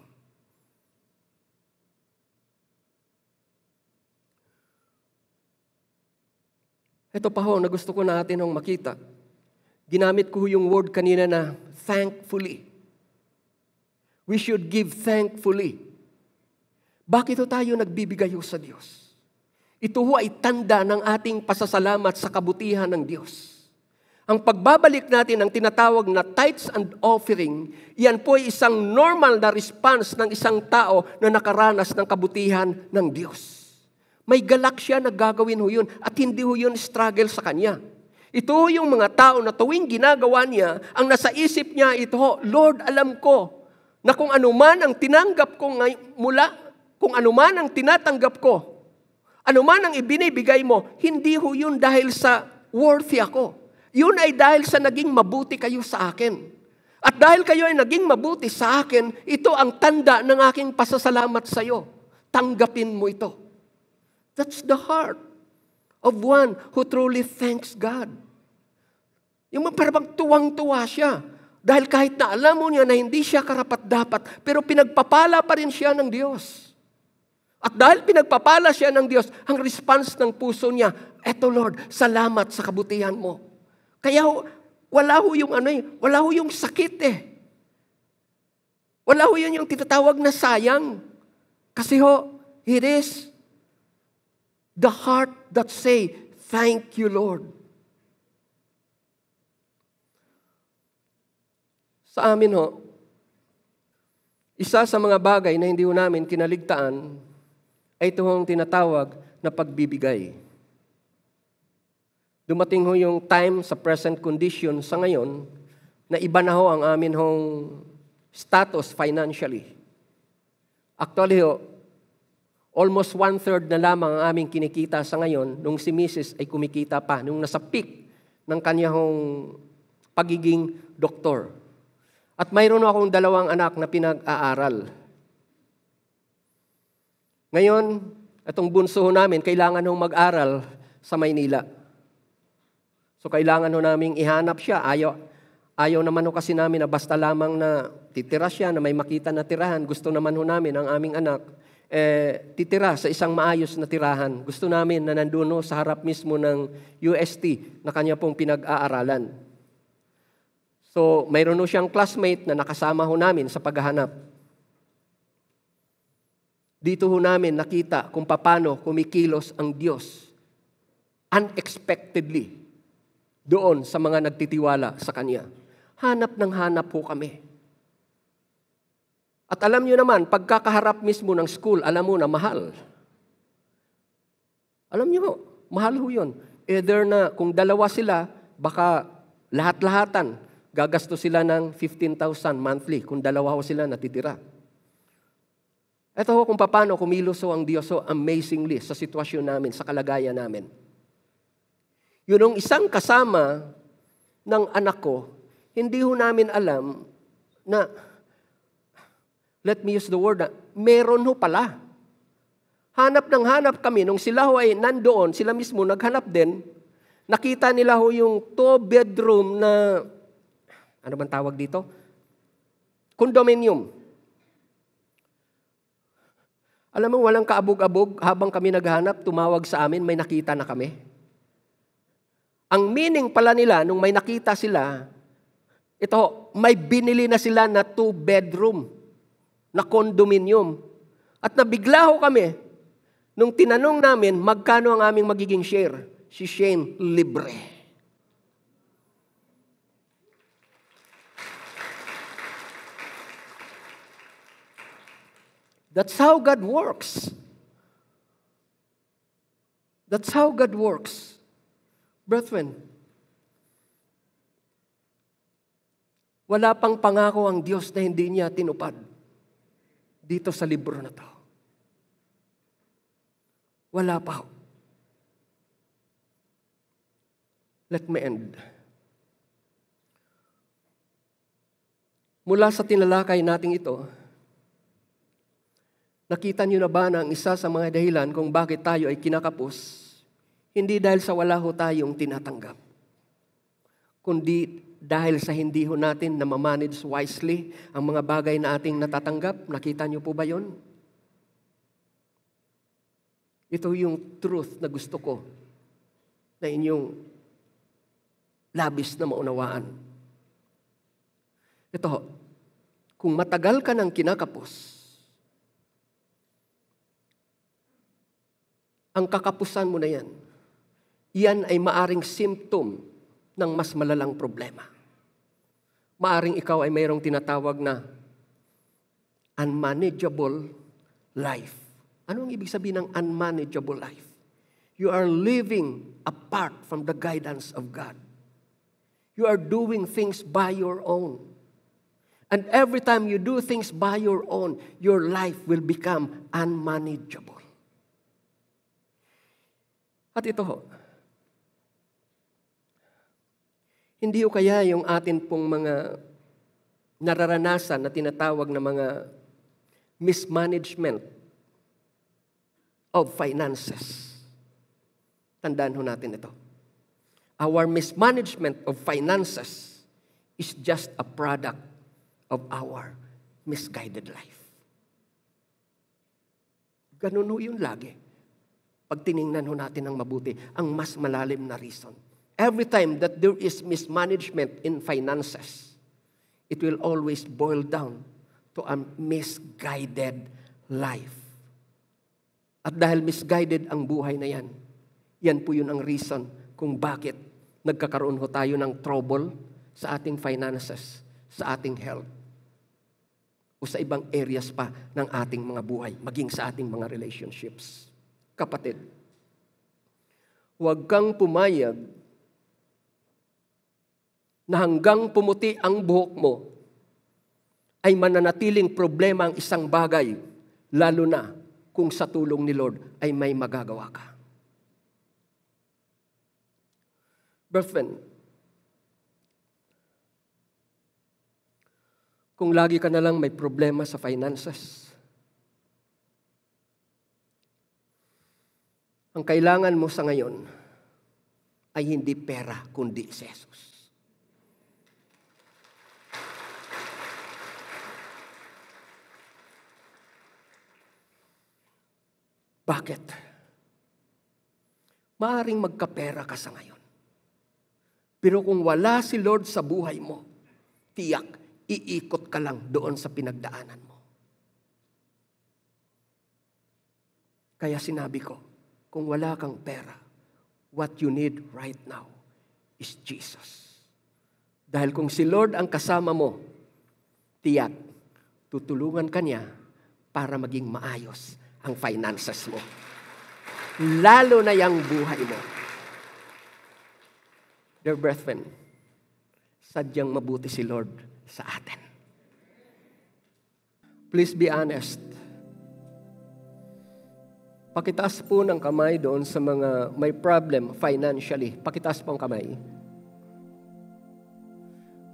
Ito pa ho, na gusto ko natin ng makita. Ginamit ko yung word kanina na thankfully. We should give thankfully. Bakit ho tayo nagbibigay ho sa Diyos? Ito ho ay tanda ng ating pasasalamat sa kabutihan ng Diyos. Ang pagbabalik natin ng tinatawag na tithes and offering, yan po ay isang normal na response ng isang tao na nakaranas ng kabutihan ng Diyos. May galak siya na gagawin ho yun at hindi ho yun struggle sa kanya. Ito yung mga tao na tuwing ginagawa niya, ang nasa isip niya ito, Lord, alam ko na kung anuman ang tinanggap ko ngay- mula, kung anuman ang tinatanggap ko, anuman ang ibinibigay mo, hindi ho yun dahil sa worthy ako. Yun ay dahil sa naging mabuti kayo sa akin. At dahil kayo ay naging mabuti sa akin, ito ang tanda ng aking pasasalamat sa iyo. Tanggapin mo ito. That's the heart of one who truly thanks God. Yung parang tuwang-tuwa siya. Dahil kahit na alam mo niya na hindi siya karapat-dapat, pero pinagpapala pa rin siya ng Diyos. At dahil pinagpapala siya ng Diyos, ang response ng puso niya, Eto Lord, salamat sa kabutihan mo. Kaya wala ho yung ano eh, wala ho yung sakit eh. Wala ho yun yung tinatawag na sayang. Kasi ho, it is the heart that say, Thank you, Lord. Sa amin ho, isa sa mga bagay na hindi ho namin kinaligtaan ay ito ang tinatawag na pagbibigay. Dumating ho yung time sa present condition sa ngayon na iba na ho ang amin hong status financially. Actually ho, Almost one-third na lamang ang aming kinikita sa ngayon nung si Mrs. ay kumikita pa, nung nasa peak ng kanyang pagiging doktor. At mayroon akong dalawang anak na pinag-aaral. Ngayon, itong bunso namin, kailangan hong mag-aral sa Maynila. So kailangan ho naming ihanap siya. Ayaw, ayaw naman ho kasi namin na basta lamang na titira siya, na may makita na tirahan. Gusto naman ho namin ang aming anak eh, titira sa isang maayos na tirahan. Gusto namin na nandun no, sa harap mismo ng UST na kanya pong pinag-aaralan. So, mayroon no siyang classmate na nakasama ho namin sa paghahanap. Dito ho namin nakita kung paano kumikilos ang Diyos unexpectedly doon sa mga nagtitiwala sa Kanya. Hanap ng hanap po kami. At alam nyo naman, pagkakaharap mismo ng school, alam mo na mahal. Alam nyo, mahal ho yun. Either na kung dalawa sila, baka lahat-lahatan, gagasto sila ng 15,000 monthly kung dalawa ho sila natitira. Ito ho kung paano kumilos ho ang Diyos ho amazingly sa sitwasyon namin, sa kalagayan namin. Yun ang isang kasama ng anak ko, hindi ho namin alam na let me use the word na, meron ho pala. Hanap ng hanap kami, nung sila ho ay nandoon, sila mismo naghanap din, nakita nila ho yung two-bedroom na, ano bang tawag dito? Condominium. Alam mo, walang kaabog-abog, habang kami naghanap, tumawag sa amin, may nakita na kami. Ang meaning pala nila, nung may nakita sila, ito, may binili na sila na two-bedroom na condominium. At nabigla ho kami nung tinanong namin magkano ang aming magiging share. Si Shane, libre. That's how God works. That's how God works. Brethren, wala pang pangako ang Diyos na hindi niya tinupad dito sa libro na to. Wala pa ho. Let me end. Mula sa tinalakay natin ito, nakita niyo na ba na ang isa sa mga dahilan kung bakit tayo ay kinakapos, hindi dahil sa wala ho tayong tinatanggap, kundi dahil sa hindi ho natin na namamanage wisely ang mga bagay na ating natatanggap. Nakita niyo po ba yon? Ito yung truth na gusto ko na inyong labis na maunawaan. Ito, kung matagal ka ng kinakapos, ang kakapusan mo na yan, iyan ay maaring symptom ng mas malalang problema maaring ikaw ay mayroong tinatawag na unmanageable life. Ano ang ibig sabihin ng unmanageable life? You are living apart from the guidance of God. You are doing things by your own. And every time you do things by your own, your life will become unmanageable. At ito ho, Hindi o kaya yung atin pong mga nararanasan na tinatawag na mga mismanagement of finances. Tandaan ho natin ito. Our mismanagement of finances is just a product of our misguided life. Ganun ho yun lagi. Pag tiningnan ho natin ng mabuti, ang mas malalim na reason Every time that there is mismanagement in finances, it will always boil down to a misguided life. At dahil misguided ang buhay na yan, yan po yun ang reason kung bakit nagkakaroon ho tayo ng trouble sa ating finances, sa ating health, o sa ibang areas pa ng ating mga buhay, maging sa ating mga relationships. Kapatid, huwag kang pumayag na hanggang pumuti ang buhok mo, ay mananatiling problema ang isang bagay, lalo na kung sa tulong ni Lord ay may magagawa ka. Brethren, kung lagi ka na lang may problema sa finances, ang kailangan mo sa ngayon ay hindi pera, kundi si Jesus. Bakit? Maaring magkapera ka sa ngayon. Pero kung wala si Lord sa buhay mo, tiyak, iikot ka lang doon sa pinagdaanan mo. Kaya sinabi ko, kung wala kang pera, what you need right now is Jesus. Dahil kung si Lord ang kasama mo, tiyak, tutulungan ka niya para maging maayos ang finances mo. Lalo na yung buhay mo. Dear brethren, sadyang mabuti si Lord sa atin. Please be honest. Pakitaas po ng kamay doon sa mga may problem financially. Pakitaas po ang kamay.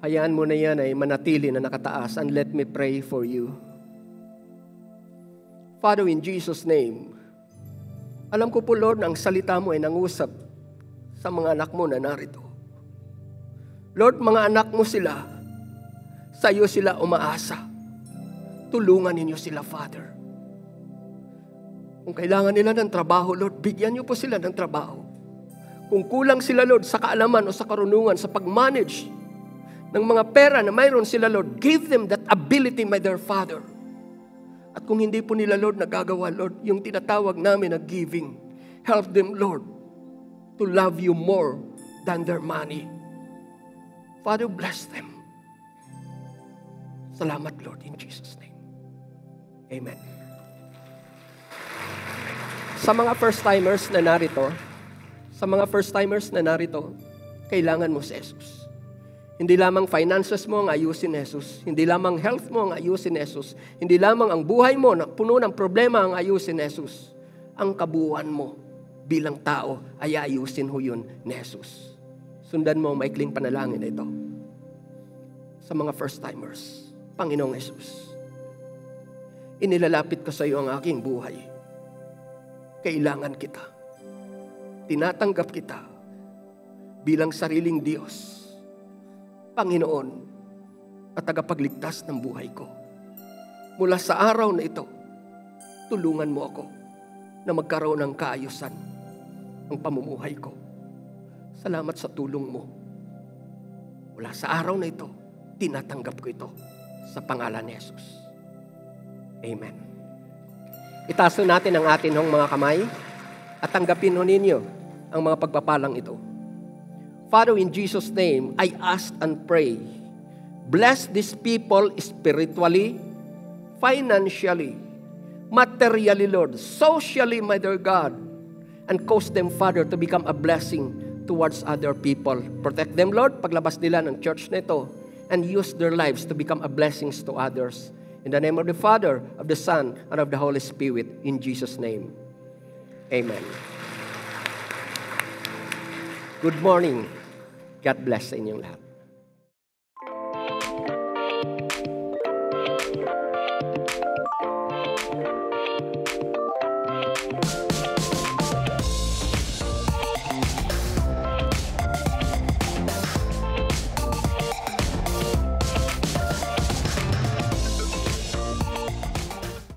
Hayaan mo na yan ay manatili na nakataas and let me pray for you. Father, in Jesus' name, alam ko po, Lord, na ang salita mo ay nangusap sa mga anak mo na narito. Lord, mga anak mo sila, sa iyo sila umaasa. Tulungan ninyo sila, Father. Kung kailangan nila ng trabaho, Lord, bigyan niyo po sila ng trabaho. Kung kulang sila, Lord, sa kaalaman o sa karunungan, sa pag-manage ng mga pera na mayroon sila, Lord, give them that ability, my dear Father at kung hindi po nila, Lord, nagagawa, Lord, yung tinatawag namin na giving, help them, Lord, to love you more than their money. Father, bless them. Salamat, Lord, in Jesus' name. Amen. Sa mga first-timers na narito, sa mga first-timers na narito, kailangan mo si Jesus. Hindi lamang finances mo ang ayusin ni Jesus. Hindi lamang health mo ang ayusin ni Jesus. Hindi lamang ang buhay mo na puno ng problema ang ayusin ni Jesus. Ang kabuuan mo bilang tao ay ayusin ho yun ni Jesus. Sundan mo ang maikling panalangin na ito sa mga first-timers. Panginoong Jesus, inilalapit ko sa iyo ang aking buhay. Kailangan kita. Tinatanggap kita bilang sariling Diyos Panginoon at tagapagligtas ng buhay ko. Mula sa araw na ito, tulungan mo ako na magkaroon ng kaayusan ang pamumuhay ko. Salamat sa tulong mo. Mula sa araw na ito, tinatanggap ko ito sa pangalan ni Jesus. Amen. Itaso natin ang atin mga kamay at tanggapin ninyo ang mga pagpapalang ito. Father, in Jesus' name, I ask and pray. Bless these people spiritually, financially, materially, Lord, socially, my dear God, and cause them, Father, to become a blessing towards other people. Protect them, Lord, paglabas nila ng church nito, and use their lives to become a blessings to others. In the name of the Father, of the Son, and of the Holy Spirit, in Jesus' name. Amen. Good morning. God bless sa inyong lahat.